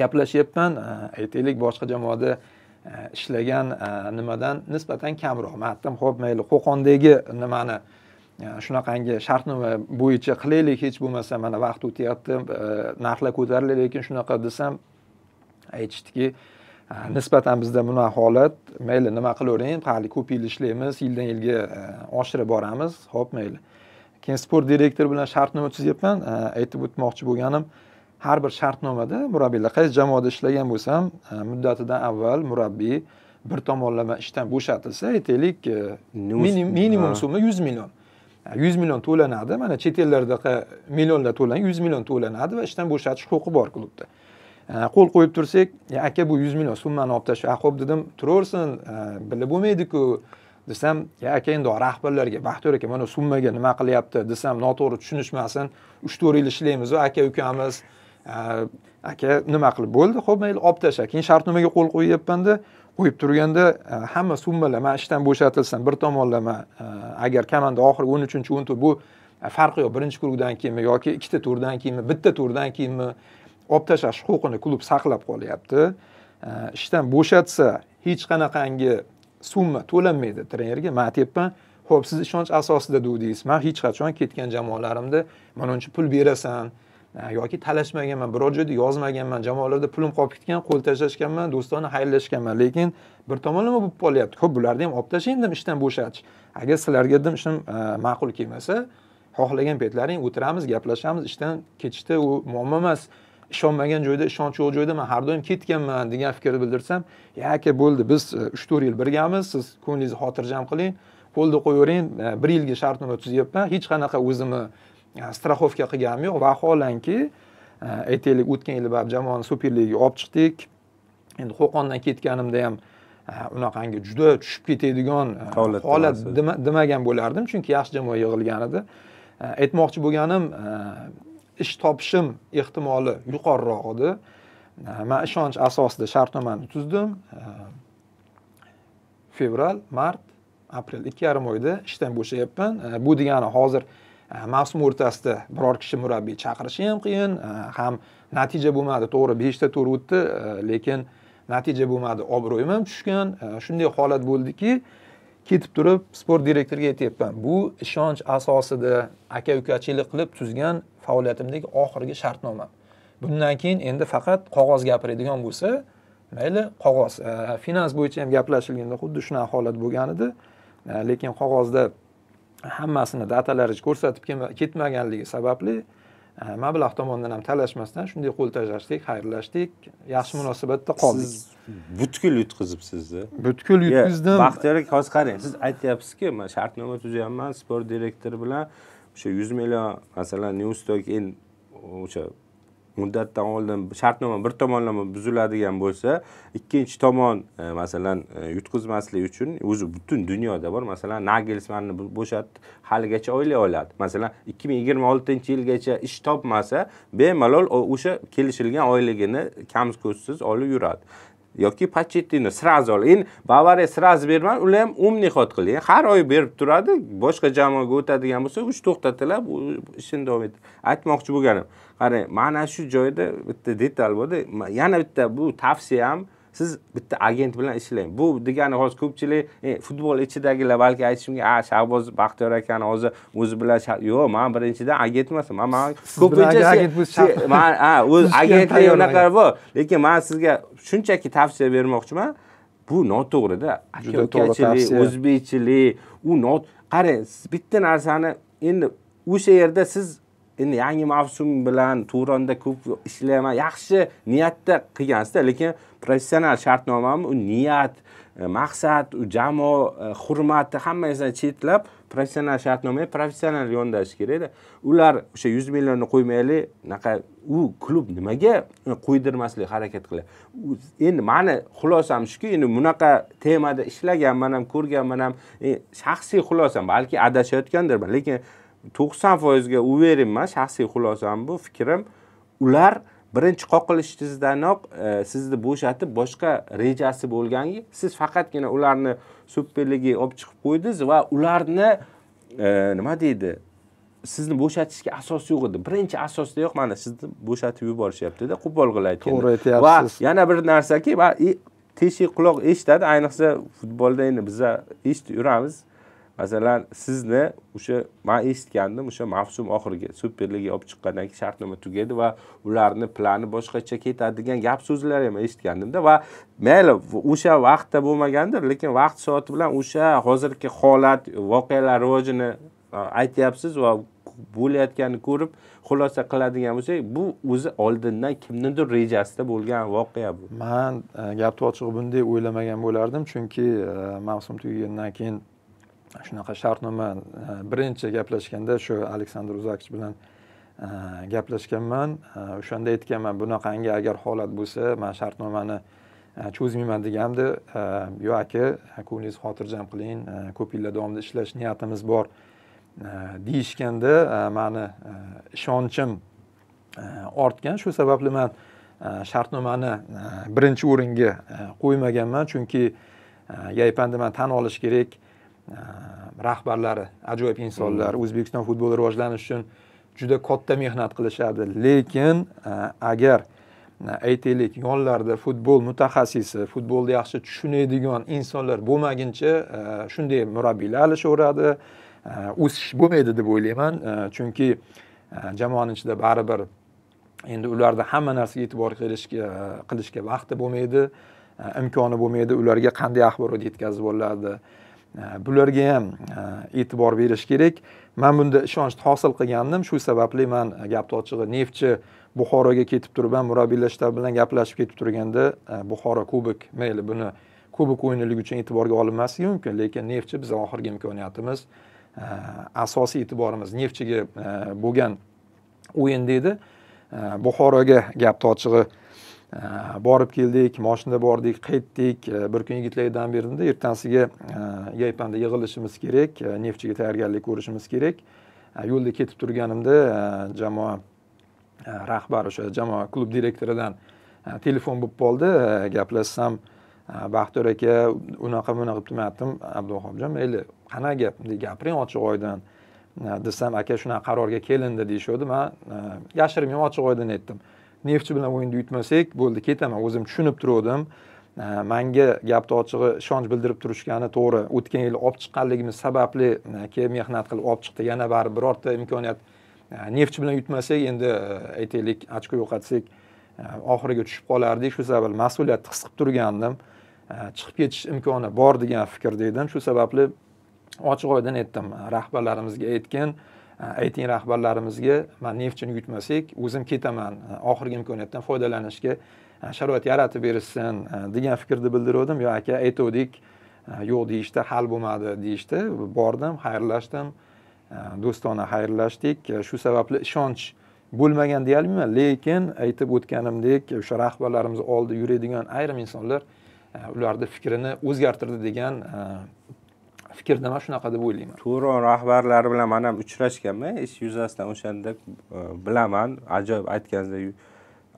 gaplashyapman aytaylik boshqa jamoada e, ishlagan e, nimadan nisbatan kamroq man aytdim ho'p mayli qo'qondagi nimani e, shunaqangi shartnoma bo'yicha qilaylik hech bo'lmasa mana vaqt o'tyapti narxlar ko'tarildi lekin shunaqa desam aytishdiki nisbatan bizda bunaqa holat mayli nima qilavering hali yil ishlaymiz yildan yilga e, oshirib boramiz ho'p mayli keyin sport direktori bilan shartnoma tuzyapman e, aytib o'tmoqchi bo'lganim har bir shartnomada murabbiylar qaysi jamoada ishlagan bo'lsam e, muddatidan avval murabbiy bir tomonlama ishdan bo'shatilsa aytaylik minimum summa yuz million yuz million to'lanadi mana chet ellardaqa millionlar to'lanadi yuz million to'lanadi va ishdan bo'shatish huquqi bor klubda qo'l qo'yib tursak aka bu yuz million summani olib tashla ho'p dedim turaversin e, bilib bo'lmaydiku desam ya aka endi rahbarlarga baxtiyor aka mana summaga nima qilyapti desam noto'g'ri tushunishmasin uch to'rt yil ishlaymiz aka ukamiz aka nima qilib bo'ldi ho'p mayli olib tashla keyin shartnomaga qo'l qo'yyapmanda qo'yib turganda e, hamma summalar man ishdan bo'shatilsam bir tomonlama e, agar komanda oxirgi o'n uchinchi o'n to'rt bu farqi yo'q birinchi guruhdan keyinmi yoki ikkita turdan keyinmi bitta turdan keyinmi olib tashlash huquqini klub saqlab qolyapti ishdan bo'shatsa hech qanaqangi summa to'lanmaydi trenerga man aytyapman ho'p siz ishonch asosida dedingiz man hech qachon ketgan jamoalarimda mana uncha pul berasan e, yoki talashmaganman biror joyda yozmaganman jamoalarda pulim qolib ketgan qo'l tashlashganman do'stona xayrlashganman lekin bir tomonlama bo'lib qolyapti ho'p bularni ham olib tashlang dedim ishdan bo'shatish agar sizlarga dedim ishim e, ma'qul kelmasa xohlagan paytlaring o'tiramiz gaplashamiz ishdan ketishda u muammo emas ishonmagan joyda ishonch yo'q joyda man har doim ketganman degan fikrni bildirsam yaki bo'ldi biz e, uch to'rt yil birgamiz siz ko'nglingizni xotirjam qiling qo'lda qo'yavering e, bir yilga shartnoma tuzyapman hech qanaqa o'zimni страховка e, qilganim yo'q vaholanki aytaylik o'tgan yili baribir jamoani super ligaga olib chiqdik endi qo'qondan ketganimda ham unaqangi juda tushib ketadigan holat demagan bo'lardim chunki yaxshi jamoa yig'ilgan edi aytmoqchi bo'lganim ish topishim ehtimoli yuqoriroq edi man ishonch asosida shartnomani tuzdim fevral mart aprel ikki yarim oyda ishdan bo'shayapman bu degani hozir mavsum o'rtasida biror kishi murabbiy chaqirishi ham qiyin ham natija bo'lmadi to'g'ri beshta tur o'tdi eh, lekin natija bo'lmadi obro'yim ham tushgan eh, shunday holat bo'ldiki ketib turib sport direktoriga aytyapman bu ishonch asosida aka ukachilik qilib tuzgan faoliyatimdagi oxirgi shartnoma bundan keyin endi faqat qog'oz gapiradigan bo'lsa mayli qog'oz e, finans bo'yicha ham gaplashilganda xuddi shunaqa holat bo'lgan edi lekin qog'ozda hammasini datalari ko'rsatib ketmaganligi sababli e, mablag' tomonidan ham talashmasdan shunday qo'l tashlashdik xayrlashdik yaxshi munosabatda qoldik siz butkul yutqizibsizda butkul yutqizdim baxtiyor aka hozir qarang siz aytyapsizki man shartnoma tuzyapman sport direktori bilan o'sha yuz million masalan new stock in o'sha muddatdan oldin shartnoma bir tomonlama buziladigan bo'lsa ikkinchi tomon e, masalan e, yutqizmaslik uchun o'zi butun dunyoda bor masalan nagelsmanni bo'shatib haligacha oylay oladi masalan ikki ming yigirma oltinchi yilgacha ish topmasa bemalol o'sha kelishilgan oyligini kamsiz ko'zsiz olib yuradi yoki Pochettino Srazol. endi Bavariya Sraz bermadi, ular ham umnihot qildi. har oy berib turadi, boshqa jamoaga o'tadigan bo'lsa, uch to'xtatilib, ishini davom et Aytmoqchi bo'lganim, qarang, mana shu joyda bitta detal bo'ldi. Yana bitta bu tavsiya ham siz bitta agent bilan ishlang bu degani hozir ko'pchilik e, futbol ichidagilar balki aytishimga a shahboz baxtiyor akani hozir o'zi bilan yo'q man birinchidan agent emasman man ko'pincha man o'z agentlik unaqalar bor lekin man sizga shunchaki tavsiya bermoqchiman bu noto'g'rida aka ukachilik o'zbekchilik u not qarang bitta narsani endi o'sha yerda siz endi yangi mavsum bilan turonda ko'p ishlayman yaxshi niyatda qilgansizda lekin professional shartnomami u niyat e, maqsad u jamoa e, hurmati hammasini chetlab professional shartnoma professional yondashish kerakda ular o'sha yuz millionni qo'ymaylik unaqa u klub nimaga e, qo'ydirmaslik harakat qilyapti endi mani xulosam shuki endi bunaqa temada ishlaganman ham ko'rganman ham shaxsiy xulosam balki adashayotgandirman lekin to'qson foizga uverenman shaxsiy xulosam bu fikrim ular birinchi qoqilish tizdanoq e, sizni bo'shatib boshqa rejasi bo'lganki siz faqatgina ularni superliga olib chiqib qo'ydingiz va ularni e, nima deydi sizni bo'shatishga asos yo'q edi birinchi asosdayoq mana sizni bo'shatib yuborishyaptida qilib aytganda to'g'ri aytyapsiz va yana bir narsaki e, teshik quloq eshitadi ayniqsa futbolda endi biza eshitib yuramiz masalan sizni o'sha man eshitgandim o'sha mavsum oxiriga super liga olib chiqqandan keyin shartnoma tugaydi va ularni plani boshqacha ketadi degan gap so'zlar ham eshitgandimda va mayli o'sha vaqtda bo'lmagandir lekin vaqt soati bilan o'sha hozirgi holat voqealar rivojini aytyapsiz va bo'layotganini ko'rib xulosa qiladigan bo'lsak bu o'zi oldindan kimnidir rejasida bo'lgan voqea bu man e, gapni ochig'i bunday o'ylamagan bo'lardim chunki e, mavsum tugagandan keyin shunaqa shartnoma e, birinchi gaplashganda shu aleksandr uzakich bilan e, gaplashganman e, o'shanda aytganman bunaqangi agar holat bo'lsa man shartnomani cho'zmayman degandi yo aka ko'nglingizni xotirjam qiling ko'p yillar davomida ishlash niyatimiz bor deyishganda mani ishonchim ortgan shu sababli man shartnomani birinchi o'ringa qo'ymaganman chunki yaypandi man tan olish kerak rahbarlari ajoyib insonlar hmm. o'zbekiston futboli rivojlanishi uchun juda katta mehnat qilishadi lekin agar aytaylik yonlarida futbol mutaxassisi futbolni yaxshi tushunadigan insonlar bo'lmaguncha shunday murabbiylar alishaveradi o'sish bo'lmaydi deb o'ylayman chunki jamoani ichida baribir endi ularda hamma narsaga e'tibor qilishga qilishga vaqti bo'lmaydi imkoni bo'lmaydi ularga qanday axborot yetkazib boriladi Э, bularga ham э, e'tibor berish kerak man bunda ishonchni hosil qilgandim shu sababli man e, gapni ochig'i neftchi buxoroga ketib turib ham murabbiylar shtabi bilan gaplashib ketib turganda e, buxoro kubok mayli buni kubok o'yinligi uchun e'tiborga olinmasligi mumkin lekin neftchi bizni oxirgi imkoniyatimiz e, asosiy e'tiborimiz neftchiga bo'lgan o'yinda edi buxoroga gapni ochig'i borib keldik moshinada bordik qaytdik bir kun yigitlarga dam berdimda ertasiga e, yaypanda yig'ilishimiz kerak e, neftchiga tayyorgarlik ko'rishimiz kerak yo'lda ketib turganimda e, jamoa rahbari o'sha jamoa klub direktoridan telefon bo'lib qoldi gaplashsam baxtiyor aka unaqa bunaqa deb aytdim abduvahobjon mayli qanaqa gap gapiring ochiq oydin desam aka shunaqa qarorga kelindi deyishadi man yashirmay ochiq oydin aytdim neftchi bilan o'yinni yutmasak bo'ldi ketaman o'zim tushunib turgandim manga gapni ochig'i ishonch bildirib turishgani to'g'ri o'tgan yili olib chiqqanligimiz sababli e, keyin mehnat qilib olib chiqdi yana baribir birorta imkoniyat e, neftchi bilan yutmasak endi e, aytaylik ochko yo'qotsak oxiriga tushib qolardik shu sababli mas'uliyatni his qilib turgandim chiqib ketish imkoni bor degan fikrda edim shu sababli ochiq oydin aytdim rahbarlarimizga aytgin ayting rahbarlarimizga man neftchini yutmasak o'zim ketaman oxirgi imkoniyatdan foydalanishga e, sharoit yaratib berishsin e, degan fikrni bildirgandim yo aka aytuvdik e, yo'q deyishdi hal bo'lmadi deyishdi bordim xayrlashdim do'stona xayrlashdik shu sababli ishonch bo'lmagan deyolmayman lekin aytib o'tganimdek o'sha rahbarlarimiz oldi yuradigan ayrim insonlar ularni fikrini o'zgartirdi degan fikrda man shunaqa deb o'ylayman turon rahbarlari bilan man ham uchrashganman ish yuzasidan o'shanda e, bilaman ajoyib aytganingizdek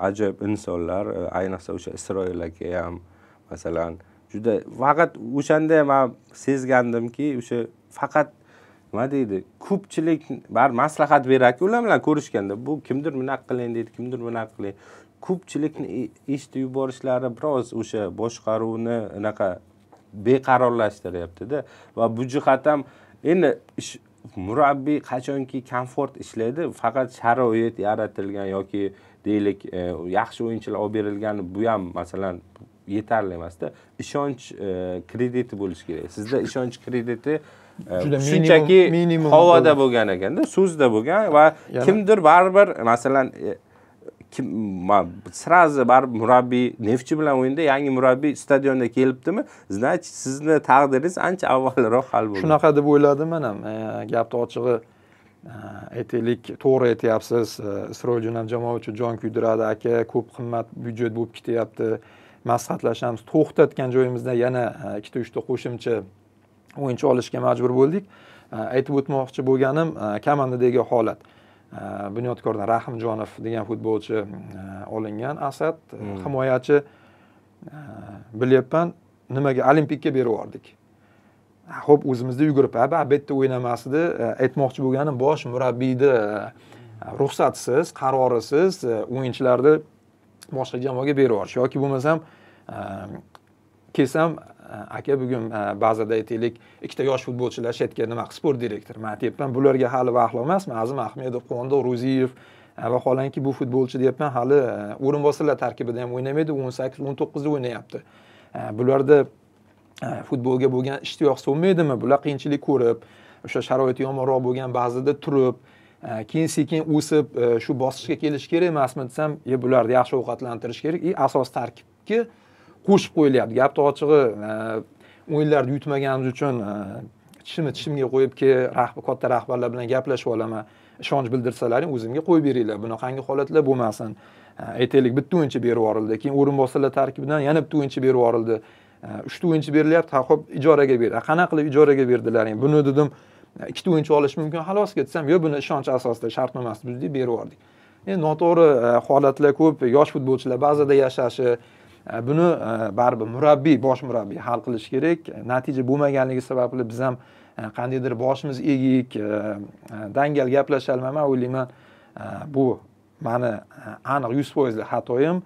ajoyib insonlar e, ayniqsa o'sha isroil aka ham masalan juda faqat o'shanda man sezgandimki o'sha faqat nima deydi ko'pchilik baribir maslahat beradiku ular bilan ko'rishganda bu kimdir bunaqa qiling deydi kimdir bunaqa qiling ko'pchilikni e, eshitib yuborishlari biroz o'sha boshqaruvni anaqa beqarorlashtiryaptida va bu jihat ham endi ish murabbiy qachonki komfort ishlaydi faqat sharoit yaratilgan yoki deylik e, yaxshi o'yinchilar olib berilgani bu ham masalan yetarli emasda ishonch e, krediti bo'lishi kerak sizda ishonch krediti e, shunchaki havoda bo'lgan ekanda so'zda bo'lgan va kimdir baribir masalan kim сразу baribir murabbiy neftchi bilan o'yinda yangi murabbiy stadionda kelibdimi значит sizni taqdiringiz ancha avvalroq hal bo'ldi shunaqa deb o'yladim men ham e, gapni ochig'i e, aytaylik to'g'ri aytyapsiz e, isroiljon ham jamoa uchun jon kuydiradi aka ko'p qimmat byudjet bo'lib ketyapti maslahatlashamiz to'xtatgan joyimizda yana ikkita uchta qo'shimcha o'yinchi olishga majbur bo'ldik aytib o'tmoqchi bo'lganim komandadagi holat Э, bunyodkordan rahimjonov degan futbolchi э, olingan asad э, hmm. himoyachi bilyapman nimaga olimpikka berib yubordik ho'p o'zimizda yugurib a bu bitta o'ynamasdi e, aytmoqchi bo'lganim bosh murabbiyni e, ruxsatsiz qarorisiz e, o'yinchilarni boshqa jamoaga berib yuborish yoki bo'lmasam kelsam aka bugun ba'zida aytaylik ikkita yosh futbolchilar chetga nima sport direktori man aytyapman bularga hali vaqtli emasmi azim ahmedov quvondiq ro'ziyev vaholanki bu futbolchi deyapman hali o'rinbosarlar tarkibida ham o'ynamaydi o'n sakkiz o'n to'qqizda o'ynayapti bularda futbolga bo'lgan ishtiyoq so'nmaydimi bular qiyinchilik ko'rib o'sha sharoiti yomonroq bo'lgan ba'zida turib keyin sekin o'sib shu bosqichga kelish kerak emasmi desam e bularni yaxshi ovqatlantirish kerak и e, asos tarkibga qo'shib qo'yilyapti gapni ochig'i o'yinlarni e, yutmaganimiz uchun tishimni e, tishimga qo'yib keyin katta rahbarlar bilan gaplashib olaman ishonch bildirsalaring o'zimga qo'yib beringlar bunaqangi holatlar bo'lmasin e, aytaylik bitta o'yinchi berib yuborildi keyin o'rinbosarlar tarkibidan yana bitta o'yinchi berib yuborildi uchta o'yinchi berilyapti ha ho'p ijoraga ber qanaqa qilib ijoraga berdilaring buni dedim ikkita o'yinchi olish mumkin xalosga desam yo'q buni ishonch asosida shartnomasi buzdik berib yubordik endi noto'g'ri holatlar ko'p yosh futbolchilar bazada yashashi E, buni e, baribir murabbiy bosh murabbiy hal qilish kerak e, natija bo'lmaganligi sababli biz ham qandaydir boshimiz egik dangal gaplasha o'ylayman bu mani aniq yuz foizli xatoyim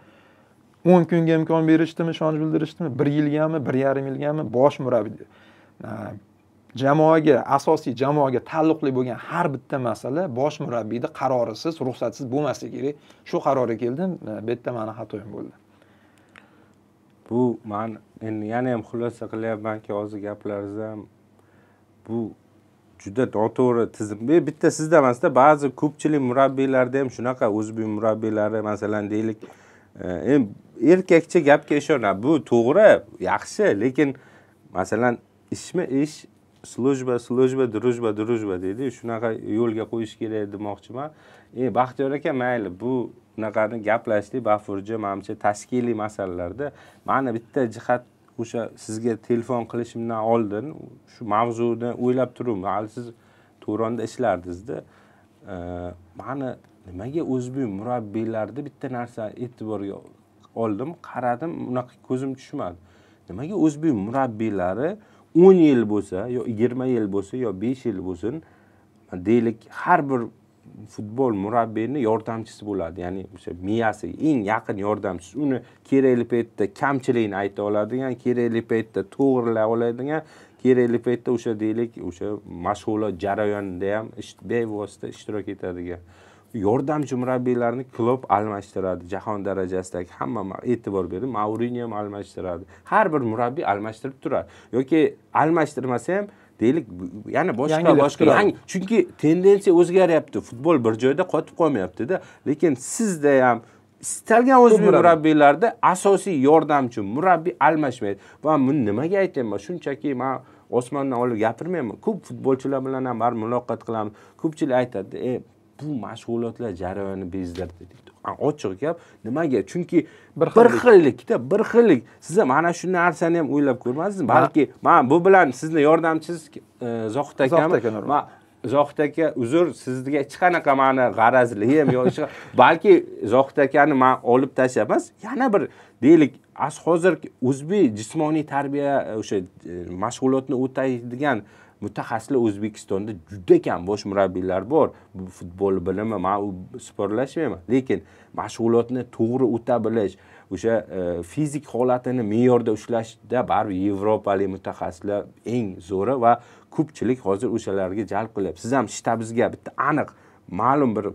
o'n kunga imkon berishdimi ishonch bildirishdimi bir yilgami bir yarim yilgami bosh murabbiy jamoaga asosiy jamoaga taalluqli bo'lgan har bitta masala bosh murabbiyni qarorisiz ruxsatsiz bo'lmasligi kerak shu qarorga keldim bu yerda mani xatoyim bo'ldi bu man endi yana ham xulosa qilyapmanki hozir gaplaringizdan bu juda noto'g'ri tizim bitta sizda emasda ba'zi ko'pchilik murabbiylarda ham shunaqa o'zbek murabbiylari masalan deylik endi erkakcha gapga ishonadi bu to'g'ri yaxshi lekin masalan ishmi ish slujba slujba drujba drujba deydi shunaqa yo'lga qo'yish kerak demoqchiman e baxtiyor aka mayli bu unaqani gaplashdik bafurja manimcha tashkiliy masalalarda mana bitta jihat o'sha sizga telefon qilishimdan oldin shu mavzuni o'ylab turibman hali siz turonda ishlardingizda mani nimaga o'zbek murabbiylarni bitta narsa e'tiborga oldim qaradim unaqa ko'zim tushmadi nimaga o'zbek murabbiylari o'n yil bo'lsa yo yigirma yil bo'lsa yo besh yil bo'lsin deylik har bir futbol murabbiyni yordamchisi bo'ladi ya'ni o'sha miyasi eng yaqin yordamchisi uni kerakli paytda kamchiligini ayta oladigan kerakli paytda to'g'irlay oladigan kerakli paytda o'sha deylik o'sha mashg'ulot jarayonida ham bevosita ishtirok etadigan yordamchi murabbiylarni klub almashtiradi jahon darajasidagi hamma e'tibor berdi maurini ham almashtiradi har bir murabbiy almashtirib turadi yoki almashtirmasa ham deylik yana boshqa boshqa yangi chunki tendensiya o'zgaryapti futbol bir joyda qotib qolmayaptida lekin sizda ham istalgan o'zbek murabbiylarda asosiy yordamchi murabbiy almashmaydi va buni nimaga aytyapman shunchaki man osmondan olib gapirmayman ko'p futbolchilar bilan ham baribir muloqot qilaman ko'pchilik aytadi e bu mashg'ulotlar jarayoni bezdirdi deydi ochiq gap nimaga chunki bir xillikda bir xillik siz mana shu narsani ham o'ylab ko'rmadingizmi balki man bu bilan sizni yordamchingiz e, zohid akam zohid aka uzr sizga hech qanaqa mani ham yo'q balki zohid akani man olib tashlab emas yana bir deylik hozir o'zbek jismoniy tarbiya o'sha e, mashg'ulotni o'taydigan mutaxassislar o'zbekistonda juda kam bosh murabbiylar bor futbol bilimi man u sportlashmayman lekin mashg'ulotni to'g'ri o'ta bilish o'sha e, fizik holatini me'yorda ushlashda baribir yevropalik mutaxassislar eng zo'ri va ko'pchilik hozir o'shalarga jalb qilyapti siz ham shtabingizga bitta aniq ma'lum bir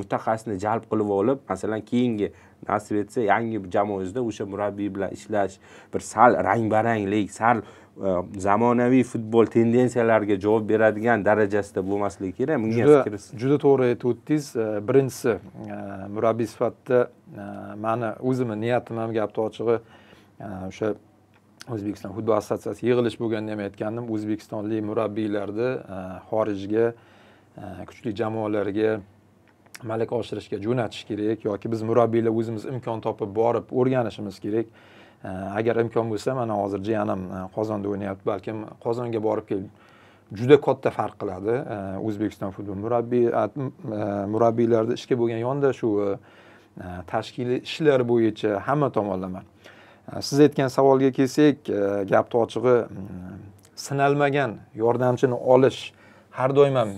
mutaxassisni jalb qilib olib masalan keyingi nasib etsa yangi jamoangizda o'sha murabbiy bilan ishlash bir sal rang baranglik sal Э, zamonaviy futbol tendensiyalarga javob beradigan darajasida bo'lmasligi kerak bunga fikringiz juda to'g'ri aytib o'tdingiz э, birinchisi э, murabbiy sifatida mani o'zimni niyatim ham gapni ochig'i o'sha o'zbekiston futbol assotsiatsiyasi yig'ilish bo'lganda ham aytgandim o'zbekistonlik murabbiylarni xorijga kuchli jamoalarga malaka oshirishga jo'natish kerak yoki biz murabbiylar o'zimiz imkon topib borib o'rganishimiz kerak Э, agar imkon bo'lsa mana hozir jiyanim e, qozonda o'ynayapti balkim qozonga borib kelib juda katta farq qiladi e, o'zbekiston futbol murabbiy e, murabbiylarni ishga bo'lgan yondashuvi tashkiliy ishlar bo'yicha hamma tomonlama siz aytgan savolga kelsak gapni ochig'i sinalmagan yordamchini olish har doim ham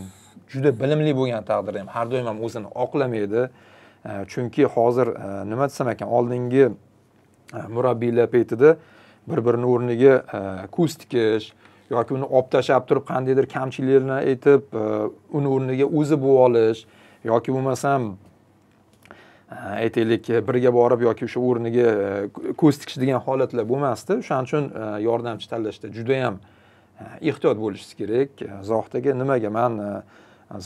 juda bilimli bo'lgan taqdirda ham har doim ham o'zini oqlamaydi chunki hozir nima desam ekan oldingi murabbiylar paytida bir birini o'rniga ko'z tikish yoki uni olib tashlab turib qandaydir kamchiliklarini aytib uni o'rniga o'zi bo'lib olish yoki bo'lmasam aytaylik birga borib yoki o'sha o'rniga ko'z tikish degan holatlar bo'lmasdi o'shaning uchun yordamchi tanlashda juda yam ehtiyot bo'lishingiz kerak zohid aka nimaga man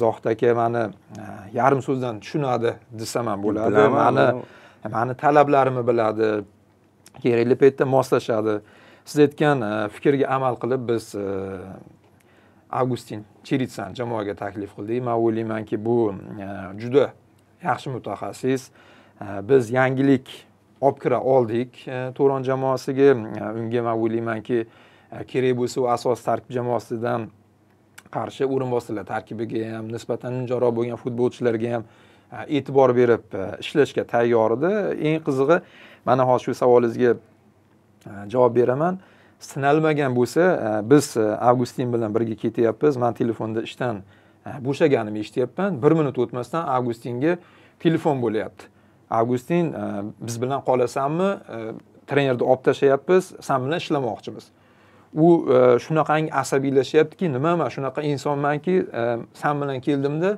zohid aka mani yarim so'zdan tushunadi desam ham bo'ladi mani mani talablarimni biladi kerakli paytda moslashadi siz aytgan e, fikrga amal qilib biz e, avgustin chiritsani jamoaga taklif qildik man o'ylaymanki bu e, juda yaxshi mutaxassis biz yangilik olib kira oldik to'ron jamoasiga unga man o'ylaymanki kerak bo'lsa u asos tarkib jamoasidan qarshi o'rinbosarlar tarkibiga ham nisbatan munjaroq bo'lgan futbolchilarga ham e'tibor berib ishlashga tayyor edi eng qizig'i mana hozir shu savolingizga e, javob beraman sinalmagan bo'lsa e, biz e, avgustin bilan birga ketyapmiz man telefonda ishdan bo'shaganimni eshityapman bir minut o'tmasdan avgustinga telefon bo'lyapti avgustin biz bilan qolasanmi trenerni olib tashlayapmiz san bilan ishlamoqchimiz u shunaqangi asabiylashyaptiki nima man shunaqa insonmanki san bilan keldimda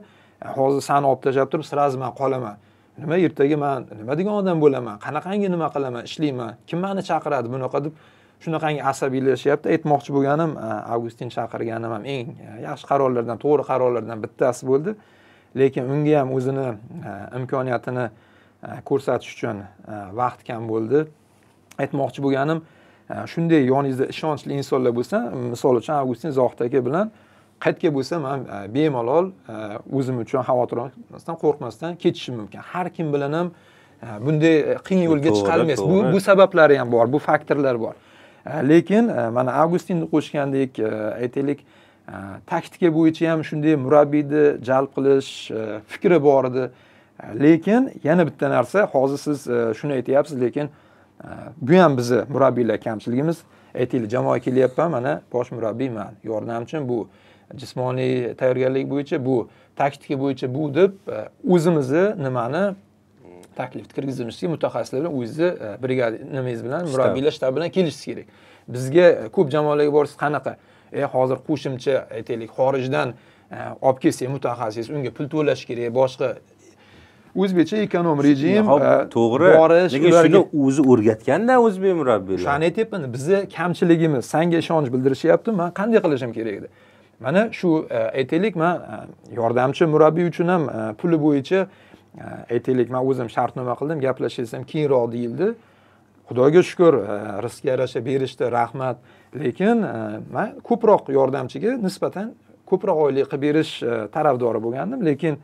hozir sani olib tashlab turib сразу man qolaman nima ertaga man nima degan odam bo'laman qanaqangi nima qilaman ishlayman kim mani chaqiradi bunaqa deb shunaqangi asabiylashyapti aytmoqchi bo'lganim avgustin chaqirganim ham eng yaxshi qarorlardan to'g'ri qarorlardan bittasi bo'ldi lekin unga ham o'zini imkoniyatini ko'rsatish uchun vaqt kam bo'ldi aytmoqchi bo'lganim shunday yoningizda ishonchli insonlar bo'lsa misol uchun avgustin zohid aka bilan qaytga bo'lsa man e, bemalol e, o'zim uchun xavotir olmasdan qo'rqmasdan ketishim mumkin har kim bilan ham e, bunday qiyin yo'lga chiqolmaysiz bu bu sabablari ham bor bu faktorlar bor lekin mana avgustinni qo'shgandek aytaylik taktika bo'yicha ham shunday murabbiyni jalb qilish fikri bor edi lekin yana bitta narsa hozir siz shuni aytyapsiz lekin bu ham bizni murabbiylar kamchiligimiz aytaylik jamoaga kelyapman mana bosh murabbiyman yordamchim bu jismoniy tayyorgarlik bo'yicha bu taktika bo'yicha bu deb e, o'zimizni nimani taklif kirgizishga mutaxassislar e, bilan o'zizni brigada nimangiz bilan murabbiylar shtabi bilan kelishingiz kerak bizga ko'p jamoalarga borsangiz qanaqa e hozir qo'shimcha aytaylik xorijdan e, olib kelsak mutaxassis unga pul to'lash kerak boshqa o'zbekcha ekonom rejim to'g'ri borish shuni o'zi o'rgatganda o'zbek murabbiylar o'shani aytyapman bizni kamchiligimiz sanga ishonch bildirishyapti man qanday qilishim kerak edi mana shu e, aytaylik man e, yordamchi murabbiy uchun ham e, puli bo'yicha aytaylik man o'zim shartnoma qildim gaplashsangiz ham keyinroq deyildi xudoga shukur rizqga yarasha berishdi rahmat lekin man ko'proq yordamchiga nisbatan ko'proq oylik qilib berish tarafdori bo'lgandim lekin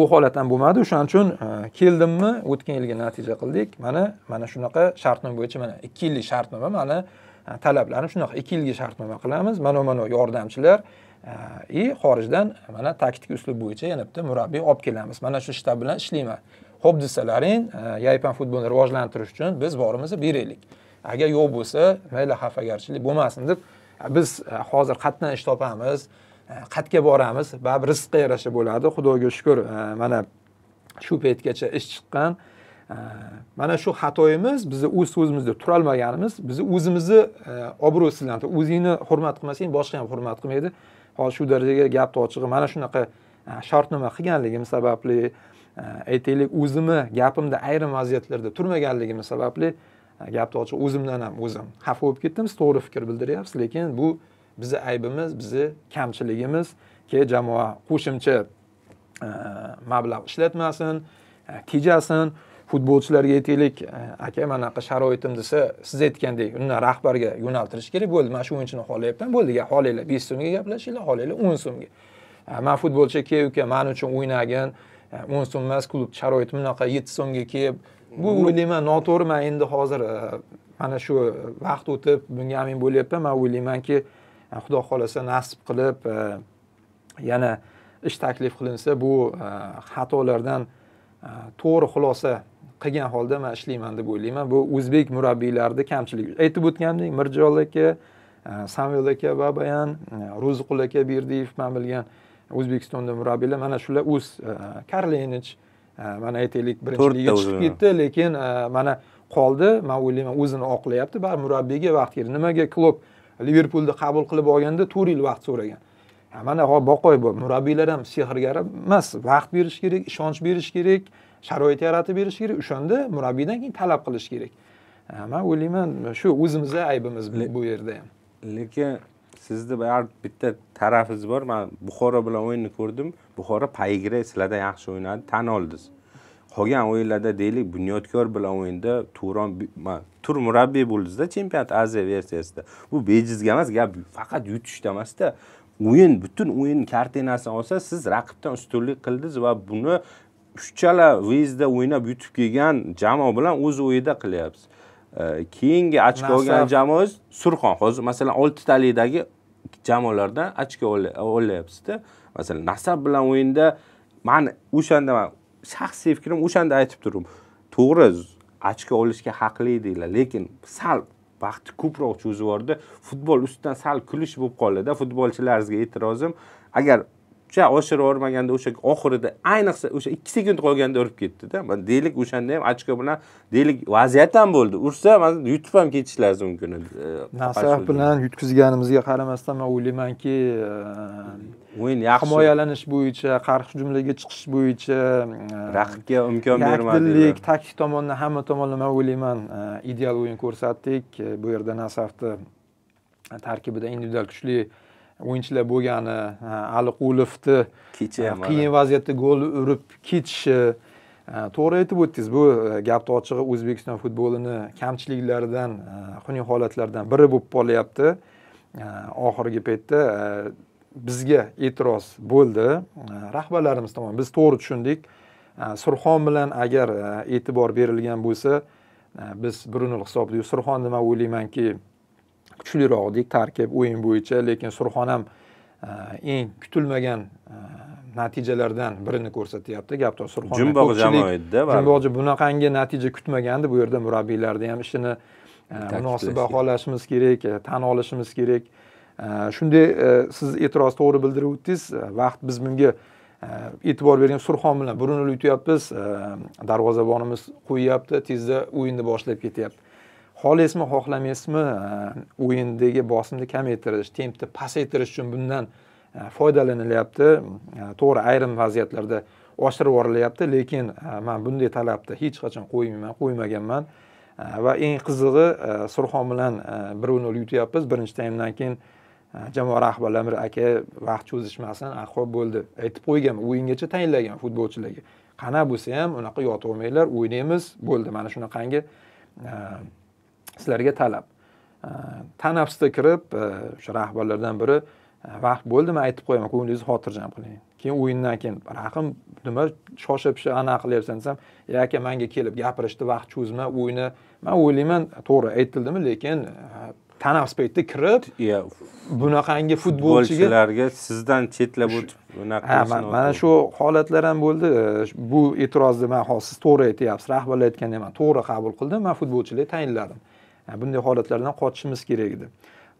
u holat ham bo'lmadi o'shaning uchun keldimmi o'tgan yilgi natija qildik mana mana shunaqa shartnoma bo'yicha mana ikki yillik shartnoma mana E, talablarni shunaqa ikki yilga shartnoma qilamiz mana mana yordamchilar и e, xorijdan mana taktik uslub bo'yicha yana bitta murabbiy olib kelamiz mana shu shtab bilan ishlayman ho'p desalaring e, yaypan futbolni rivojlantirish uchun biz borimizni beraylik agar yo'q bo'lsa mayli xafagarchilik bo'lmasin deb biz hozir qayerdan ish topamiz qayerga boramiz baribir rizqqa yarasha bo'ladi xudoga shukur mana shu paytgacha ish chiqqan mana shu xatoyimiz bizni o'z so'zimizda turolmaganimiz bizni o'zimizni e, obro'sizlantirib o'zingni hurmat qilmasang boshqa ham hurmat qilmaydi hozir shu darajaga gapni ochig'i mana shunaqa e, shartnoma qilganligim sababli e, aytaylik o'zimni gapimda ayrim vaziyatlarda turmaganligim sababli gapni ochig'i o'zimdan ham o'zim xafa bo'lib ketdim siz to'g'ri fikr bildiryapsiz lekin bu bizni aybimiz bizni kamchiligimiz keyin jamoa qo'shimcha mablag' ishlatmasin tejasin futbolchilarga aytaylik e, aka mana anaqa sharoitim desa siz aytgandek undan rahbarga yo'naltirish kerak bo'ldi mana shu o'yinchini xohlayapman bo'ldi xohlanglar besh so'mga gaplashinglar xohlanglar o'n so'mga e, man futbolchi aka uka man uchun o'ynagin e, o'n so'm emas klub sharoiti bunaqa yetti so'mga kelib bu o'ylayman noto'g'ri man endi hozir mana shu vaqt o'tib bunga amin bo'lyapman man o'ylaymanki xudo xohlasa nasib qilib yana ish taklif qilinsa bu xatolardan to'g'ri xulosa qilgan holda man ishlayman deb o'ylayman bu o'zbek murabbiylarni kamchilik aytib o'tgandek mirjol aka e, samvel aka babayan e, ro'ziqul aka berdiyev man bilgan o'zbekistonda murabbiylar mana shular o'z e, karlenich mana aytaylik birinchi liga chiqib ketdi lekin mana qoldi man o'ylayman o'zini oqlayapti baribir murabbiyga vaqt kerak nimaga klub liverpulni qabul qilib olganda to'rt yil vaqt so'ragan mana hop boqoy murabbiylar ham sehrgar emas vaqt berish kerak ishonch berish kerak sharoit yaratib berish kerak o'shanda murabbiydan keyin talab qilish kerak man o'ylayman shu o'zimizni aybimiz bu yerda ham lekin sizni baribir bitta tarafingiz bor man buxoro bilan o'yinni ko'rdim buxoro poigra sizlarda yaxshi o'ynadi tan oldingiz qolgan o'yinlarda deylik bunyodkor bilan o'yinda turon tur murabbiy bo'ldingizda chempionat aziya versiyasida bu bejizga emas gap faqat yutishda emasda o'yin butun o'yin kartinasini olsa siz raqibdan ustunlik qildingiz va buni uchchala vizda o'ynab yutib kelgan jamoa bilan o'z o'yida qilyapsiz e, keyingi ochko olgan jamoangiz surxon hozir masalan oltitalikdagi jamoalardan ochko olyapsizda masalan nasab bilan o'yinda man o'shanda man shaxsiy fikrim o'shanda aytib turdim to'g'ri ochko olishga haqli edinglar lekin sal vaqti ko'proq cho'zib yubordi futbol ustidan sal kulish bo'lib qoldida futbolchilarimizga e'tirozim agar o'sha oshira yubormaganda o'sha oxirida ayniqsa o'sha ikki sekund qolganda urib ketdida deylik o'shanda ham ochko bilan deylik vaziyat ham bo'ldi ursa yutib ham ketishlari mumkin edi e, nasaf bilan yutkizganimizga qaramasdan man o'ylaymanki e, o'yin yaxshi himoyalanish bo'yicha qarshi hujumlarga chiqish bo'yicha e, raqibga imkon bermadi taktik tomondan hamma tomonlama o'ylayman ideal o'yin ko'rsatdik bu yerda nasafni tarkibida individual kuchli o'yinchilar bo'lgani ali qulovni qiyin vaziyatda gol urib ketishi to'g'ri aytib o'tdingiz bu e, gapni ochig'i o'zbekiston futbolini kamchiliklaridan xunuk holatlardan biri bo'lib qolyapti oxirgi paytda e, bizga e'tiroz bo'ldi rahbarlarimiz tomon biz to'g'ri tushundik surxon bilan agar e, e'tibor berilgan bo'lsa biz bir nol hisobda surxon nima o'ylaymanki kuchliroqdek tarkib o'yin bo'yicha lekin surxon ham e, eng kutilmagan e, natijalardan birini ko'rsatyapti gap surxon jumboq jamoadda jumboqchi bunaqangi natija kutmagandi bu yerda murabbiylarni ham ishini e, munosib baholashimiz kerak tan olishimiz kerak shunday siz e'tiroz to'g'ri bildirib o'tdingiz vaqt biz bunga e'tibor bergan surxon bilan burinib yutyapmiz darvozabonimiz qo'yyapti tezda o'yinni boshlab ketyapti xohlaysizmi xohlamaysizmi o'yindagi bosimni kamaytirish tempni pasaytirish uchun bundan e, foydalanilyapti e, to'g'ri ayrim vaziyatlarda oshirib yuborilyapti lekin e, man bunday talabni hech qachon qo'ymayman qo'ymaganman va eng qizig'i surxon bilan bir nol yutyapmiz birinchi taymdan keyin jamoa rahbarlari amir aka vaqt cho'zishmasin ho'p bo'ldi aytib qo'ygan o'yingacha tayinlagan futbolchilarga qana bo'lsa ham unaqa yotavermanglar o'ynaymiz bo'ldi mana shunaqangi sizlarga talab tanafsda kirib e, o'sha rahbarlardan biri e, vaqt bo'ldimi aytib qo'yaman ko'nglingizni xotirjam qiling keyin o'yindan keyin raqim nima shosha pisha anaqa qilyapsan desam e aka manga kelib gapirishni vaqt cho'zma o'yini man o'ylayman to'g'ri aytildimi lekin e, tanaffus paytida kirib bunaqangi futbolchilarga sizdan chetlab o'tib bunaqa mana shu holatlar ham bo'ldi bu e'tirozni man hozir siz to'g'ri aytyapsiz rahbarlar aytganda man to'g'ri qabul qildim man futbolchilar tayinladim bunday holatlardan qochishimiz kerak edi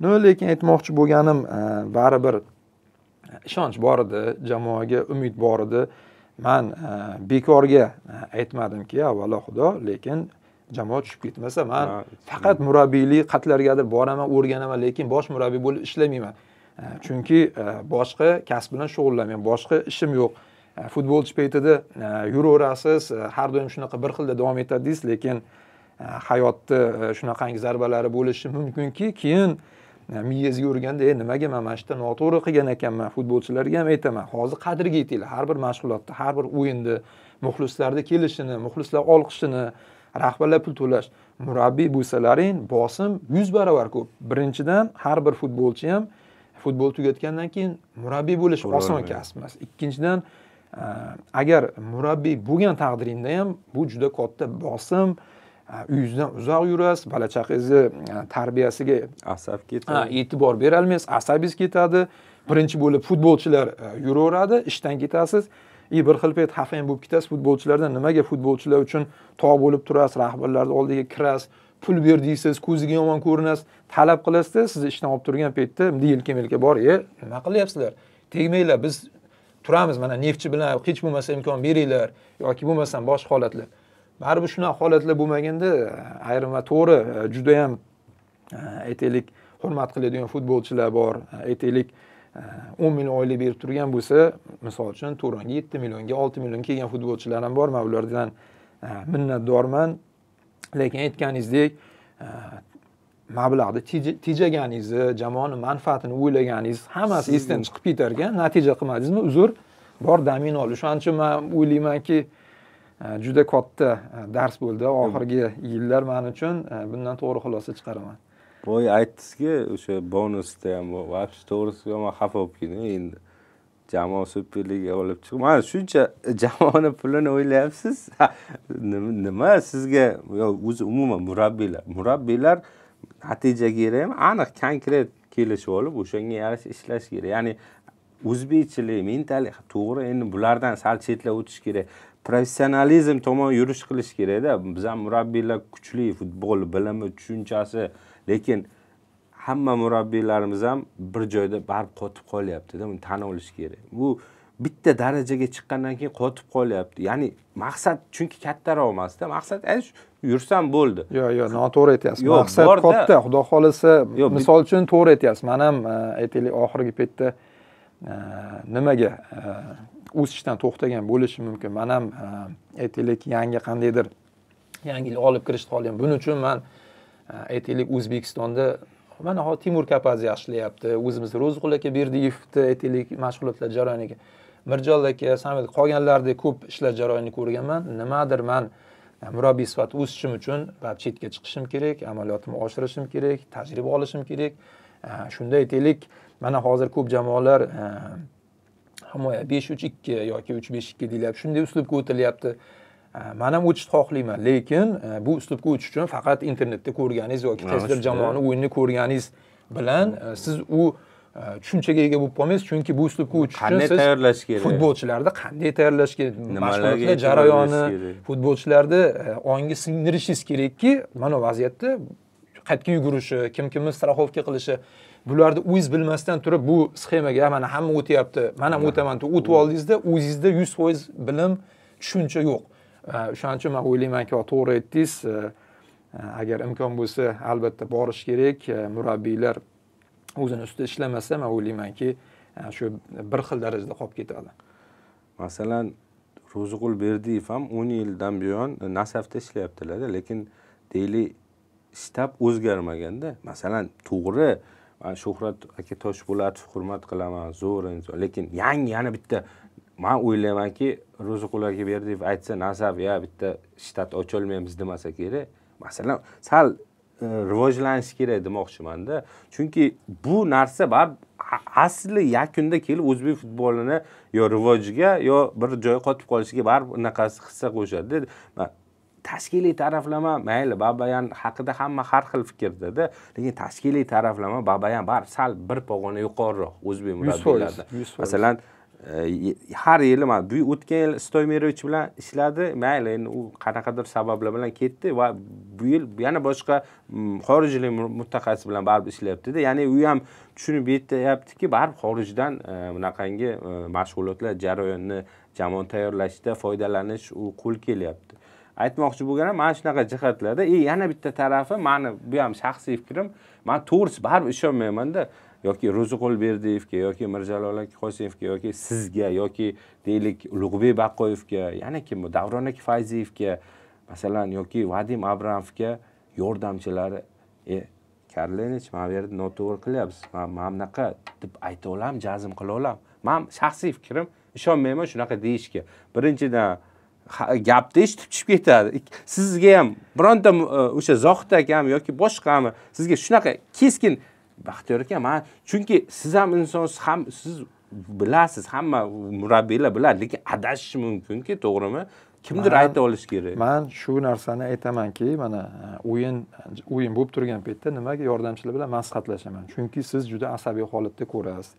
no lekin aytmoqchi bo'lganim e, baribir e, ishonch bor edi jamoaga umid bor edi man e, bekorga aytmadimki avvalo xudo lekin jamoa tushib ketmasa man faqat murabbiylik qatlargadir boraman o'rganaman lekin bosh murabbiy bo'lib ishlamayman chunki boshqa kasb bilan shug'ullanmayman boshqa ishim yo'q futbolchi paytida yuraverasiz har doim shunaqa bir xilda davom deysiz lekin E, hayotni e, shunaqangi zarbalari bo'lishi mumkinki keyin e, miyangizga urganda e nimaga man mana shu yerda noto'g'ri qilgan ekanman futbolchilarga ham aytaman hozir qadriga yetinglar har bir mashg'ulotni har bir o'yinni muxlislarni kelishini muxlislar olqishini rahbarlar pul to'lash murabbiy bo'lsalaring bosim yuz barobar ko'p birinchidan har bir futbolchi ham futbol tugatgandan keyin murabbiy bo'lish oson kasb emas ikkinchidan agar murabbiy bo'lgan taqdiringda ham bu juda katta bosim uyingizdan uzoq yurasiz bola chaqangizni e, tarbiyasiga asab ketadi e'tibor berolmaysiz asabingiz ketadi birinchi bo'lib futbolchilar e, yuraveradi ishdan ketasiz и bir xil payt ham bo'lib ketasiz futbolchilardan nimaga futbolchilar uchun tog' bo'lib turasiz rahbarlarni oldiga kirasiz pul deysiz ko'ziga yomon ko'rinasiz talab qilasizda sizni ishdan olib turgan paytda bunday yelka melka bor e nima qilyapsizlar tegmanglar biz turamiz mana neftchi bilan hech bo'lmasa imkon beringlar yoki bo'lmasam boshqa holatlar baribir shunaqa holatlar bo'lmaganda e, ayrim va to'g'ri e, judayam e, aytaylik hurmat qiladigan futbolchilar bor aytaylik o'n million oylik berib turgan bo'lsa misol uchun turonga yetti millionga olti million kelgan futbolchilar ham bor man ulardan minnatdorman lekin aytganingizdek mablag'ni tejaganingizni jamoani manfaatini o'ylaganingiz hammasi esdan chiqib ketar ekan natija qilmadingizmi uzr bor damin olish shuning uchun man o'ylaymanki juda katta e, dars bo'ldi oxirgi yillar man uchun e, bundan to'g'ri xulosa chiqaraman voy aytdizki o'sha bonusda ham вообще to'g'risiga man xafa bo'lib ketdim endi jamoa super olib chiqib mana shuncha jamoani pulini o'ylayapsiz nima sizga o'zi umuman murabbiylar murabbiylar natijaga kerak ham aniq konkret kelishib olib o'shanga yarasha ishlash kerak ya'ni o'zbekchilik mentalik to'g'ri endi bulardan sal chetlab o'tish kerak professionalizm tomon yurish qilish kerakda bizham murabbiylar kuchli futbol bilimi tushunchasi lekin hamma murabbiylarimiz ham bir joyda baribir qotib qolyaptida buni tan olish kerak bu bitta darajaga chiqqandan keyin qotib qolyapti ya'ni maqsad chunki kattaroq emasda maqsad yursam bo'ldi yo'q yo'q noto'g'ri aytyapsiz maqsad katta xudo xohlasa misol uchun to'g'ri aytyapsiz man ham eh, aytaylik oxirgi paytda eh, nimaga eh, o'sishdan to'xtagan bo'lishi mumkin man ham aytaylik yangi qandaydir yangilik olib kirishni xohlayman buning uchun man aytaylik o'zbekistonda mana hozir timur kapaz yaxshilayapti ishlayapti o'zimiz ro'ziqul aka berdiyevni aytaylik mashg'ulotlar jarayoniga mirjalol aka samet qolganlardek ko'p ishlar jarayonini ko'rganman nimadir man murabbiy sifatida o'sishim uchun chetga chiqishim kerak amaliyotimni oshirishim kerak tajriba olishim kerak shunda aytaylik mana hozir ko'p jamoalar himoya besh uch ikki yoki uch besh ikki deyilyapti shunday uslubga o'tilyapti man ham o'tishni xohlayman lekin e, bu uslubga o'tish uchun faqat internetda ko'rganingiz yoki qaysidir işte. jamoani o'yinini ko'rganingiz bilan e, siz u e, tushunchaga ega bo'lib qolmaysiz chunki bu uslubga o'tish uchun qanday tayyorlash kerak futbolchilarni qanday tayyorlash kerak mashg'ulotlar jarayoni futbolchilarni ongi singdirishingiz kerakki mana vaziyatda qaytgan yugurishi kim kimni страховка qilishi bularni o'ziz bilmasdan turib bu sxemaga mana hamma o'tyapti man ham o'taman deb o'tib oldingizda o'zingizda yuz foiz bilim tushuncha yo'q o'shaning e, uchun man o'ylaymanki to'g'ri aytdingiz e, e, agar imkon bo'lsa albatta borish kerak murabbiylar o'zini ustida ishlamasa man o'ylaymanki shu bir xil darajada qolib ketadi masalan ro'ziqul berdiyev ham o'n yildan buyon nasafda ishlayaptilarda lekin deylik shtab o'zgarmaganda masalan to'g'ri shuhrat aka toshpo'latov hurmat qilaman zo'r inson lekin yangi yana bitta man o'ylaymanki ro'ziqul deb aytsa nasab ya bitta shtat ocholmaymiz demasa kerak masalan sal e, rivojlanishi kerak demoqchimanda chunki bu narsa baribir asli yakunda kelib o'zbek futbolini yo rivojiga yo bir joy qotib qolishiga baribir unaqasi hissa qo'shadida tashkiliy taraflama mayli babayan haqida hamma har xil fikrdada lekin tashkiliy taraflama babayan baribir sal bir pog'ona yuqoriroq o'zbek murabbiylaridan masalan e, har yili mana bu o'tgan yil stoymerovich bilan ishladi mayli endi u qanaqadir sabablar bilan ketdi va bu yil yana boshqa xorijlik mutaxassis bilan baribir ishlayaptida ya'ni u ham tushunib yetyaptiki baribir xorijdan e, bunaqangi e, mashg'ulotlar jarayonni jamoani tayyorlashda foydalanish u qo'l kelyapti aytmoqchi bo'lganim mana shunaqa jihatlarda и yana bitta tarafi mani bu ham shaxsiy fikrim man to'g'risi baribir ishonmaymanda yoki ro'ziqul berdiyevga yoki mirjalol qosimovga yoki sizga yoki deylik ulug'bek baqqoyevga yana kim bu davron aka fayziyevga masalan yoki vadim abramovga yordamchilari e karlenich mana bu yerda noto'g'ri qilyapsiz man mana bunaqa deb ayta olaman jazm qila olaman man shaxsiy fikrim ishonmayman shunaqa deyishga birinchidan gapni eshitib tushib ketadi sizga ham bironta e, o'sha zohid akami yoki boshqami sizga shunaqa keskin baxtiyor aka man chunki siz ham insonsiz ham siz bilasiz hamma murabbiylar biladi lekin adashishi mumkinku to'g'rimi kimdir ayta olishi kerak man shu narsani aytamanki mana e, o'yin o'yin bo'lib turgan paytda nimaga yordamchilar bilan maslahatlashaman chunki siz juda asabiy holatda ko'rasiz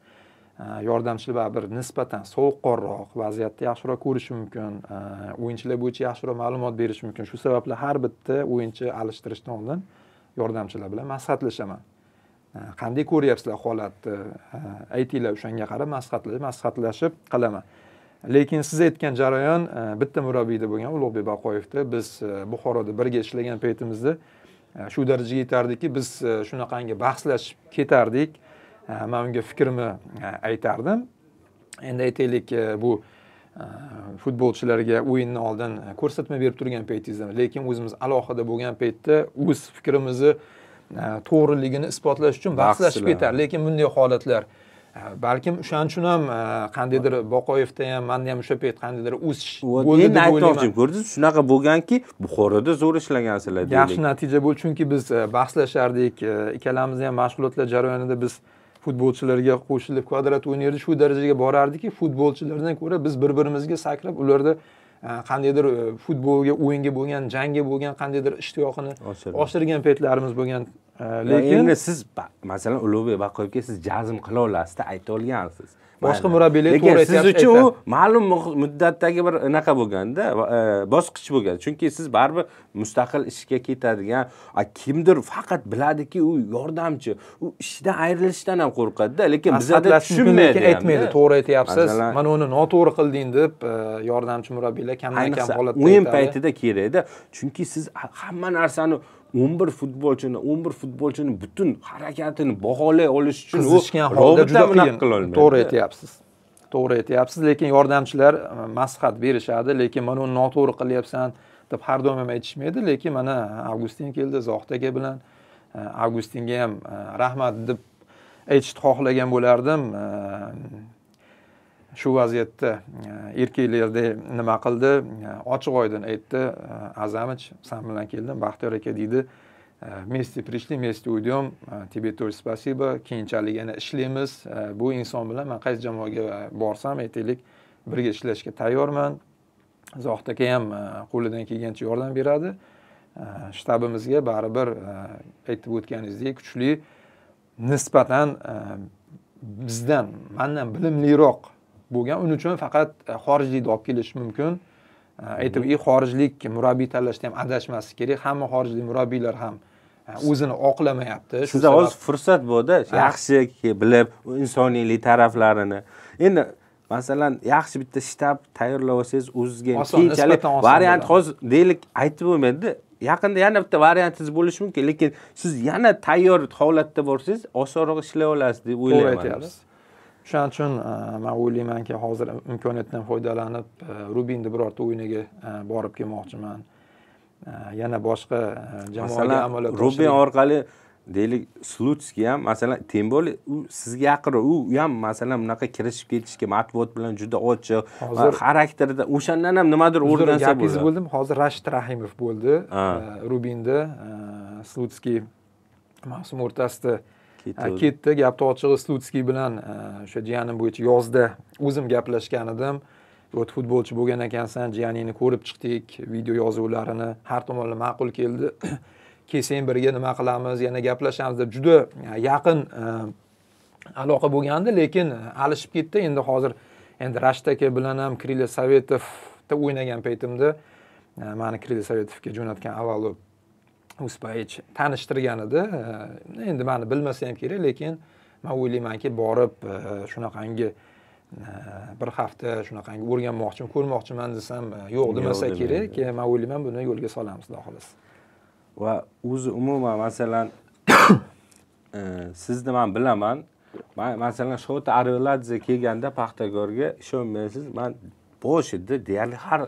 Э, yordamchi va bir nisbatan sovuqqonroq vaziyatni yaxshiroq ko'rishi mumkin e, o'yinchilar bo'yicha yaxshiroq ma'lumot berishi mumkin shu sababli har bitta o'yinchi alishtirishdan oldin yordamchilar bilan maslahatlashaman e, qanday ko'ryapsizlar holatni e, aytinglar o'shanga qarab maslahatlash maslahatlashib qilaman lekin siz aytgan jarayon bitta murabbiyda bo'lgan ulug'bek baqoyevda biz buxoroda birga ishlagan paytimizda shu darajaga yetardiki biz shunaqangi bahslashib ketardik man unga fikrimni e, aytardim endi aytaylik e, bu e, futbolchilarga o'yinni oldin ko'rsatma berib turgan paytingizda lekin o'zimiz alohida bo'lgan paytda o'z fikrimizni to'g'riligini isbotlash uchun bahslashib ketar lekin bunday holatlar balkim o'shaning uchun ham qandaydir boqoyevda ham manda ham o'sha payt qandaydir o'sish bo'ldi endi o'ylayman ko'rdingiz shunaqa bo'lganki buxoroda zo'r ishlagansizlar yaxshi natija bo'ldi chunki biz bahslashardik ikkalamizni ham mashg'ulotlar jarayonida biz futbolchilarga qo'shilib kvadrat o'ynardi shu darajaga borardiki futbolchilardan ko'ra biz bir birimizga sakrab ularda e, qandaydir e, futbolga o'yinga bo'lgan jangga bo'lgan qandaydir ishtiyoqini oshirgan paytlarimiz bo'lgan e, lekin endi siz masalan ulug'bek baqoyevga siz jazm qila olasizda ayta olgansiz boshqa murabbiylar to'g'ri lekin siz uchun u ma'lum muddatdagi bir anaqa bo'lganda e, bosqich bo'lgan chunki siz baribir mustaqil ishga ketadigan kimdir faqat biladiki u yordamchi u ishdan ayrilishdan ham qo'rqadida lekin bizada tushunmaydi aytmaydi to'g'ri aytyapsiz mana uni noto'g'ri qilding deb e, yordamchi murabbiylar kamdan kam holatda o'yin paytida kerakda chunki siz hamma narsani o'n bir futbolchini o'n bir futbolchini butun harakatini baholay olish uchun qizishgan holda juda qiyin to'g'ri aytyapsiz to'g'ri aytyapsiz lekin yordamchilar e, maslahat berishadi lekin mana uni noto'g'ri qilyapsan deb har doim ham aytishmaydi lekin mana e, avgustin keldi zohid aka bilan e, avgustinga ham rahmat deb aytishni xohlagan bo'lardim shu vaziyatda e, erkaklarda nima qildi e, ochiq oydin aytdi e, azamich san bilan keldim baxtiyor aka deydi вместе пришли вместе уйдем тебе тоже спасибо keyinchalik yana ishlaymiz bu inson bilan man qaysi jamoaga borsam aytaylik birga ishlashga tayyorman zohid aka ham qo'lidan kelgancha yordam beradi shtabimizga baribir aytib o'tganingizdek kuchli nisbatan bizdan mandan bilimliroq bo'lgan uning uchun faqat e, xorijlikni olib kelish mumkin e, aytib xorijlik murabbiy tanlashda ham adashmaslik kerak hamma xorijlik murabbiylar ham e, o'zini oqlamayapti sizda hozir fursat borda yaxshi bilib insoniylik taraflarini endi masalan yaxshi bitta shtab tayyorlab olsangiz o'zizga keyinchalik variant hozir deylik aytib bo'lmaydida yaqinda yana bitta variantingiz bo'lishi mumkin lekin siz yana tayyor holatda borsangiz osonroq ishlay olasiz deb o'ylayman o'shaning uchun e, man o'ylaymanki hozir imkoniyatdan foydalanib e, rubinni birorta o'yiniga e, borib kelmoqchiman yana boshqa jamoaga amaliyot rubin orqali deylik slutskiy ham masalan тем более u sizga yaqin u ham masalan bunaqa kirishib ketishga matbuot bilan juda ochiq hozir xarakterida o'shandan ham nimadir o'rgansa gapingizni bo'ldim hozir rashid rahimov bo'ldi rubinda slutskiy mavsum o'rtasida ketdi gapni ochig'i slutskiy bilan e, o'sha jiyanim bo'yicha yozda o'zim gaplashgan edim o't futbolchi bo'lgan ekansan jiyaningni ko'rib chiqdik video yozuvlarini har tomonlama ma'qul keldi kelsang birga nima qilamiz yana gaplashamiz deb juda e, yaqin e, aloqa bo'lgandi lekin alishib ketdi endi hozir endi rashid aka bilan ham krila sovetovda o'ynagan paytimda mani krila sovetovga jo'natgan avvalo uspayich tanishtirgan edi endi mani bilmasa ham kerak lekin man o'ylaymanki borib shunaqangi bir hafta shunaqangi o'rganmoqchiman ko'rmoqchiman desam yo'q demasa kerak man o'ylayman buni yo'lga solamiz xudo xohlasa va o'zi umuman masalan sizni man bilaman man masalan shota arveladze kelganda paxtakorga ishonmaysiz man bosh deyarli har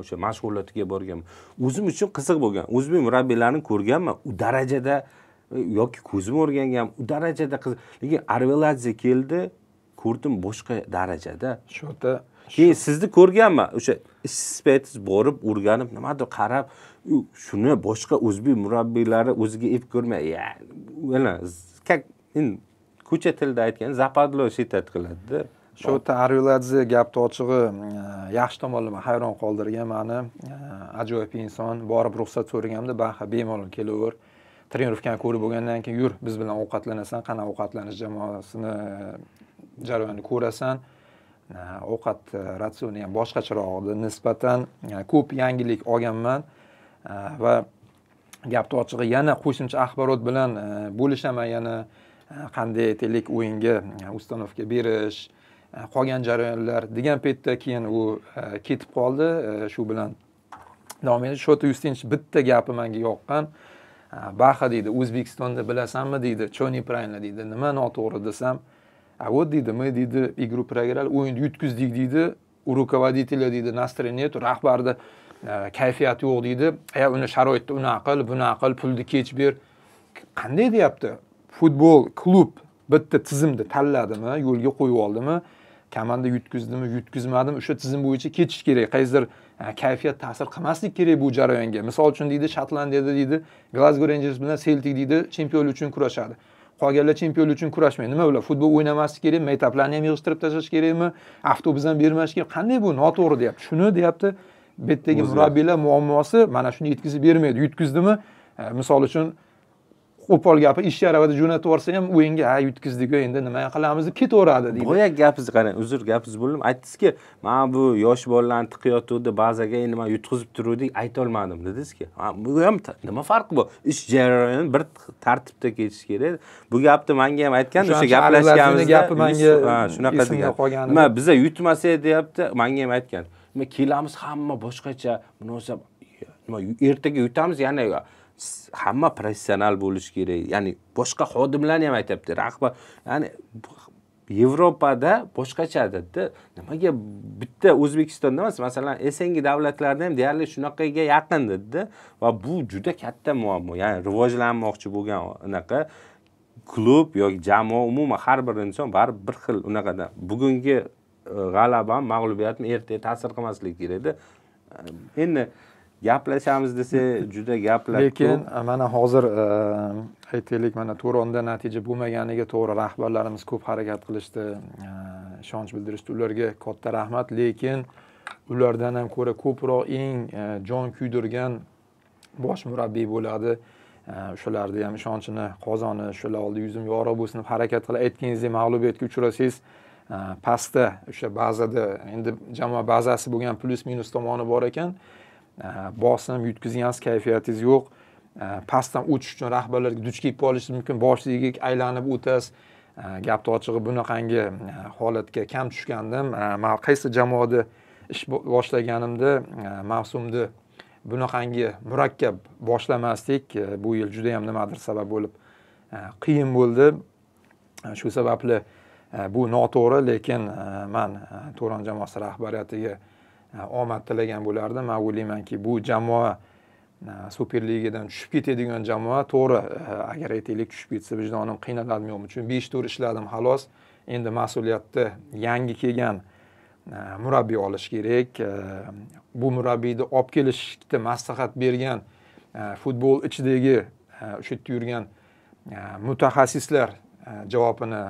o'sha mashg'ulotga borganman o'zim uchun qiziq bo'lgan o'zbek murabbiylarini ko'rganman u darajada e, yoki ko'zim o'rgangan u darajada qiziq lekin arveladze keldi ko'rdim boshqa darajada shota keyin sizni ko'rganman o'sha paytingiz borib o'rganib nimadir qarab shuni boshqa o'zbek murabbiylari o'ziga ep ko'rmay как ko'cha tilida aytganda западло shetat qiladida shu yerda arveladze gapni ochig'i e, yaxshi tomonlama hayron qoldirgan mani e, ajoyib inson borib ruxsat so'raganimda baha bemalol kelaver trenirovkani ko'rib bo'lgandan keyin yur biz bilan ovqatlanasan qanaqa ovqatlanish jamoasini e, jarayonini ko'rasan ovqat ratsioni ham boshqacharoq edi nisbatan ko'p yangilik olganman va gapni ochig'i yana qo'shimcha axborot bilan bo'lishaman yana qanday aytaylik o'yinga ustanovka berish E, qolgan jarayonlar degan paytda keyin u e, ketib qoldi e, shu bilan davom etdi shota yustinich bitta gapi manga yoqqan baha deydi o'zbekistonda bilasanmi deydi choni правильно deydi nima noto'g'ri desam a вот deydi мы deydi игру проиграли o'yinni yutqizdik deydi u руководителя deydi настроение rahbarni kayfiyati yo'q deydi e uni sharoitda unaqa qil bunaqa qil pulni kech ber qanday deyapti futbol klub bitta tizimni tanladimi yo'lga qo'yib oldimi kamanda yutkazdimi yutkazmadimi o'sha tizim bo'yicha ketish kerak qaysidir e, kayfiyat ta'sir qilmaslik kerak bu jarayonga misol uchun deydi shotlandiyada deydi glasgo rangers bilan seltik deydi chempionlik uchun kurashadi qolganlar chempionlik uchun kurashmaydi nima ular futbol o'ynamaslik kerak maytaplarni ham yig'ishtirib tashlash kerakmi avtobus ham bermash kerak qanday bu noto'g'ri deyapti shuni deyapti bu yerdagi murabbiylar muammosi mana shuni yetkazib bermaydi yutkazdimi e, misol uchun qo'pol gapi ishga aravada jo'natib yuborsa ham o'yinga ha yutkazdiku endi nima qilamiz deb ketaveradi deydi boyagi gapingizni qarang uzr gapingizni bo'ldimi aytdingizki mana bu yosh bolalarni tiqayotgandi bazaga endi man yutqizib turuvdik aytolmadim dedingizki bu ham nima farqi bor ish jarayoni bir tartibda ketishi kerak bu gapni manga ham aytgan o'sha gaplashganimizda gapi manga shunaqa degan nima biza yutmasak deyapti manga ham aytgan kelamiz hamma boshqacha munosab nima ertaga yutamiz yana hamma professional bo'lishi kerak ya'ni boshqa xodimlarni ham aytyapti rahbar ya'ni yevropada boshqachadada nimaga bitta o'zbekistonda emas masalan sng davlatlarda ham deyarli shunaqaga yaqin dedida va bu juda katta muammo ya'ni rivojlanmoqchi bo'lgan anaqa klub yoki jamoa umuman har bir inson baribir bir xil unaqada bugungi e, g'alabami mag'lubiyatmi ertaga ta'sir qilmasligi kerakda endi gaplashamiz desa juda gaplar lekin mana hozir e, aytaylik mana turonda natija bo'lmaganiga to'g'ri rahbarlarimiz ko'p harakat qilishdi e, ishonch bildirishdi ularga katta rahmat lekin ulardan ham ko'ra ko'proq eng e, jon kuydirgan bosh murabbiy bo'ladi o'shalarni ham ishonchini qozoni shular oldi yuzim yorug' bo'lsin deb harakat qilib aytganingizdek mag'lubiyatga uchrasangiz pastda o'sha bazada endi jamoa bazasi bo'lgan plyus minus tomoni bor ekan bosim yutqizgansiz kayfiyatingiz yo'q pastdan o'tish uchun rahbarlarga duch kelib qolishingiz mumkin boshligiga aylanib o'tasiz gapni ochig'i bunaqangi holatga kam tushgandim man qaysi jamoada ish boshlaganimda mavsumni bunaqangi murakkab boshlamasdik bu yil juda ham nimadir sabab bo'lib qiyin bo'ldi shu sababli bu noto'g'ri lekin man to'ron jamoasi rahbariyatiga omad tilagan bo'lardim man o'ylaymanki bu jamoa super ligadan tushib ketadigan jamoa to'g'ri agar aytaylik tushib ketsa vijdonim qiynaladimi yo'qmi chunki besh tur ishladim xolos endi mas'uliyatni yangi kelgan murabbiy olish kerak bu murabbiyni olib kelishni maslahat bergan futbol ichidagi o'sha yerda yurgan mutaxassislar javobini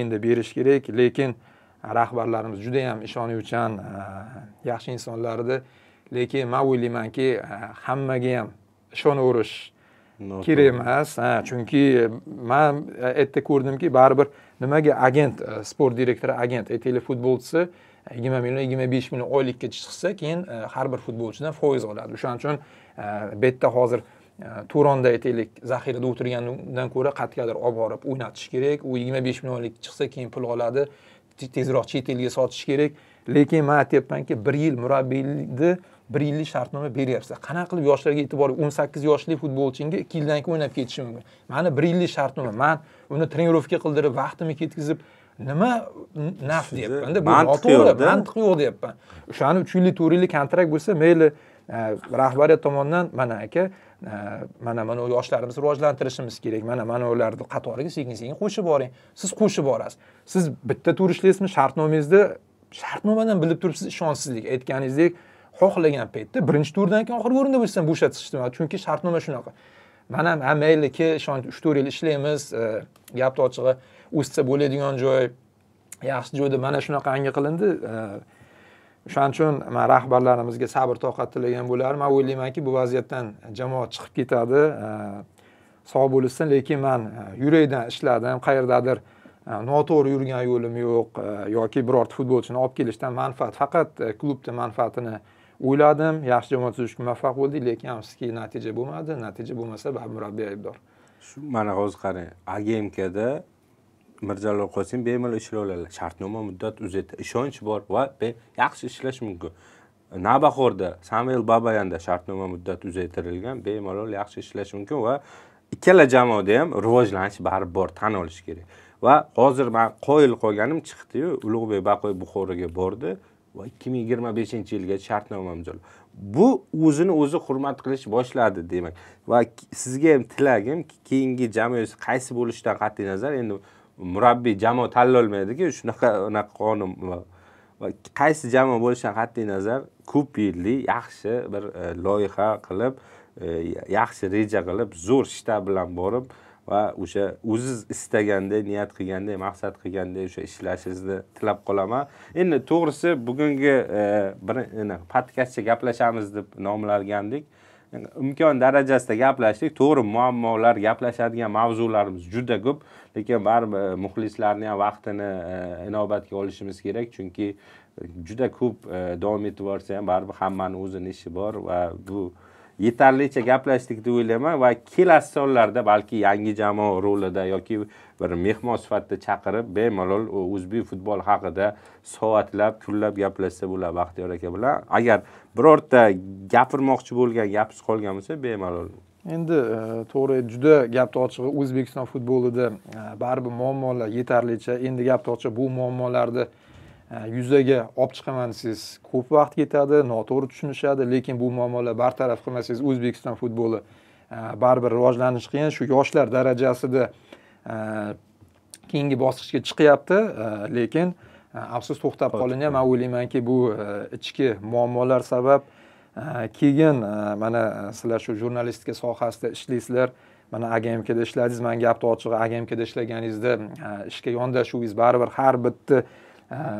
endi berish kerak lekin rahbarlarimiz juda yam ishonuvchan e, yaxshi insonlar edi lekin man o'ylaymanki e, hammaga ham ishonaverish kerak emas chunki man e, yerda ko'rdimki baribir nimaga agent sport direktori agent aytaylik futbolchisi yigirma million yigirma besh million oylikka chiqsa keyin har bir futbolchidan foiz oladi o'shaning uchun bu yerda hozir turonda aytaylik zaxirada o'tirgandan ko'ra qayergadir olib borib o'ynatish kerak u yigirma besh millionlik chiqsa keyin pul oladi tezroq chet elga sotish kerak lekin man aytyapmanki bir yil murabbiylikni bir yillik shartnoma beryapsiz qanaqa qilib yoshlarga e'tibor o'n sakkiz yoshli futbolchingga ikki yildan keyin o'ynab ketishi mumkin mani bir yillik shartnoma man uni trenirovka qildirib vaqtimni ketkazib nima naf deyapmanda bu noto'g'ri mantiq yo'q deyapman o'shani uch yillik to'rt yillik kontrakt bo'lsa mayli rahbariyat tomonidan mana aka Э, mana mana yoshlarimizni rivojlantirishimiz kerak mana mana ularni qatoriga sekin sekin qo'shib boring siz qo'shib borasiz siz bitta turishlisizmi shartnomangizni shartnomadan bilib turibsiz ishonchsizlik aytganingizdek xohlagan paytda birinchi turdan keyin oxirgi o'rinda bo'lsam bo'shatishdi chunki shartnoma shunaqa mana ham ha mayli kel ishonch uch to'rt yil ishlaymiz gapni ochig'i o'ssa bo'ladigan joy yaxshi joyda mana shunaqangi qilindi o'shaning uchun man rahbarlarimizga sabr toqat tilagan bo'lardim man o'ylaymanki bu vaziyatdan jamoa chiqib ketadi e, sog' bo'lishsin lekin man e, yurakdan ishladim qayerdadir e, noto'g'ri yurgan yo'lim yo'q yoki birorta futbolchini olib kelishdan manfaat faqat klubni manfaatini o'yladim yaxshi jamoa tuzishga muvaffaq bo'ldik lekin afsuski natija bo'lmadi natija bo'lmasa baribir murabbiy aybdor shu mana hozir qarang agmkda mirjalol qosimov bemalol oladilar shartnoma muddat uzaydi ishonch bor va yaxshi ishlash mumkin navbahorda samvel babayanda shartnoma muddat uzaytirilgan bemalol yaxshi ishlash mumkin va ikkala jamoada ham rivojlanish baribir bor tan olish kerak va hozir man qoyil qolganim chiqdiyu ulug'bek baqoyev buxoroga bordi va ikki ming yigirma beshinchi yilga shartnoma imzoladi bu o'zini o'zi hurmat qilish boshladi demak va sizga ham tilagim keyingi jamoa qaysi bo'lishidan qat'iy nazar endi murabbiy jamoa tanlolmaydiki shunaqa unaqa qonun qaysi jamoa bo'lishidan qat'iy nazar ko'p yilli yaxshi bir e, loyiha qilib e, yaxshi reja qilib zo'r shtab bilan borib va o'sha o'ziz istagandek niyat qilgandek maqsad qilgandek o'sha ishlashingizni tilab qolaman endi to'g'risi bugungi e, bir podkastcha gaplashamiz deb nomlagandik imkon darajasida gaplashdik to'g'ri muammolar gaplashadigan mavzularimiz juda ko'p lekin baribir e, muxlislarni ham vaqtini e, inobatga olishimiz kerak chunki juda ko'p e, davom etib borsa ham baribir hammani o'zini ishi bor va bu yetarlicha gaplashdik deb o'ylayman va kelasi sonlarda balki yangi jamoa rolida yoki bir mehmon sifatida chaqirib bemalol o'zbek futbol haqida soatlab kunlab gaplashsa bo'ladi baxtiyor aka bilan agar birorta gapirmoqchi bo'lgan gapingiz qolgan bo'lsa bemalol endi e, to'g'ri juda gapni ochig'i o'zbekiston futbolida e, baribir muammolar yetarlicha endi gapni ochig'i bu muammolarni yuzaga olib chiqaman desangiz ko'p vaqt ketadi noto'g'ri tushunishadi lekin bu muammolar bartaraf qilmasangiz o'zbekiston futboli e, baribir rivojlanishi qiyin shu yoshlar darajasida e, keyingi bosqichga chiqyapti e, lekin afsus to'xtab qolindi man o'ylaymanki bu ichki muammolar sabab keyin mana sizlar shu jurnalistika sohasida ishlaysizlar mana agmkda ishladingiz man gapni ochig'i agmkda ishlaganingizda ishga yondashuvingiz baribir har bitta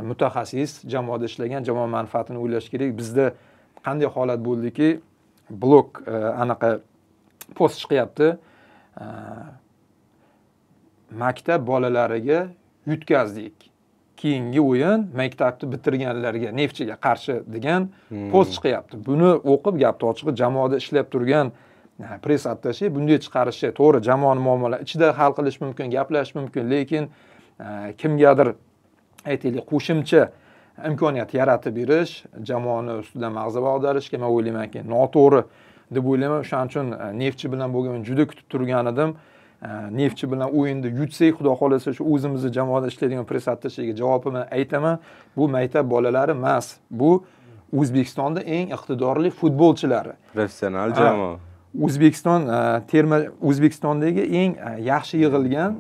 mutaxassis э, jamoada ishlagan jamoa manfaatini o'ylash kerak bizda qanday holat bo'ldiki blok э, anaqa post chiqyapti э, maktab bolalariga yutkazdik keyingi o'yin maktabni bitirganlarga neftchiga qarshi degan hmm. post chiqyapti buni o'qib gapni ochig'i jamoada ishlab turgan e, press attashe bunday chiqarishi to'g'ri jamoani muammolari ichida hal qilish mumkin gaplashish mumkin lekin e, kimgadir aytaylik qo'shimcha imkoniyat yaratib berish jamoani ustidan mag'zava ag'darishga man o'ylaymanki noto'g'ri deb o'ylayman o'shaning uchun e, neftchi bilan bo'lgan juda kutib turgan edim e, neftchi bilan o'yinni yutsak xudo xohlasa shu o'zimizni jamoada ishlaydigan pressattashiga javobimni aytaman bu maktab bolalari emas bu o'zbekistonda eng iqtidorli futbolchilari professional jamoa e, o'zbekiston terma o'zbekistondagi eng yaxshi yig'ilgan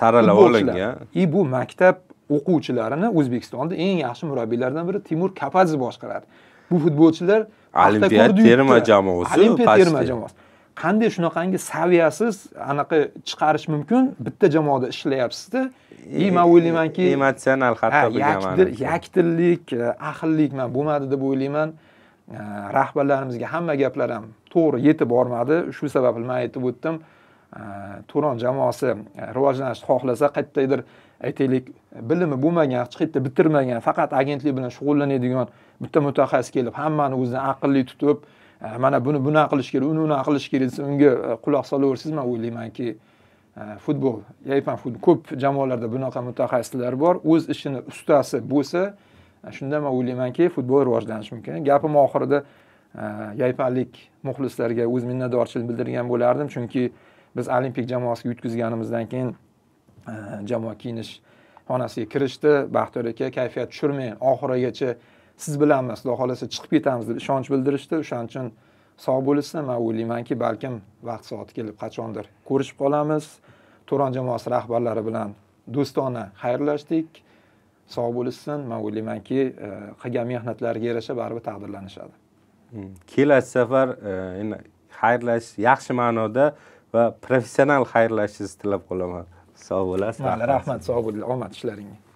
saralab olingan и bu maktab o'quvchilarini O'zbekistonda eng yaxshi murabbiylardan biri Timur Kapadze boshqaradi. Bu futbolchilar Olimpiya terma jamoasi, Olimpiya terma jamoasi. Qanday shunaqangi saviyasiz anaqa chiqarish mumkin? Bitta jamoada ishlayapsiz-da. E, man o'ylaymanki, emotsional xato bilganman. Yakdillik, e, ahillik man bo'lmadi deb o'ylayman. E, rahbarlarimizga hamma gaplar ham to'g'ri yetib bormadi. Shu sababli man aytib o'tdim. Turon jamoasi rivojlanishni xohlasa qayerdadir aytaylik bilimi bo'lmagan chiqitni bitirmagan faqat agentlik bilan shug'ullanadigan bitta mutaxassis kelib hammani o'zidan aqlli tutib e, mana buni bunaqa qilish kerak uni unaqa qilish kerak desa unga e, quloq solaversangiz man o'ylaymanki e, futbol yaypan futbol ko'p jamoalarda bunaqa mutaxassislar bor o'z ishini ustasi bo'lsa shunda man o'ylaymanki futbol rivojlanishi mumkin gapim oxirida yaypanlik muxlislarga o'z minnatdorchilik bildirgan bo'lardim chunki biz olimpiya jamoasiga yutqizganimizdan keyin jamoa kiyinish xonasiga kirishdi baxtiyor aka kayfiyat tushirmang oxirigacha siz bilanmiz xudo xohlasa chiqib ketamiz deb ishonch bildirishdi o'shaning uchun sog' bo'lishsin man o'ylaymanki balkim vaqt soati kelib qachondir ko'rishib qolamiz turon jamoasi rahbarlari bilan do'stona xayrlashdik sog' bo'lishsin man o'ylaymanki e, qilgan mehnatlariga yarasha baribir taqdirlanishadi hmm. kelasi safar e, xayrlashish yaxshi ma'noda va professional xayrlashishingizni tilab qolaman sağ ol. mal. Lass mal zu August, auch mal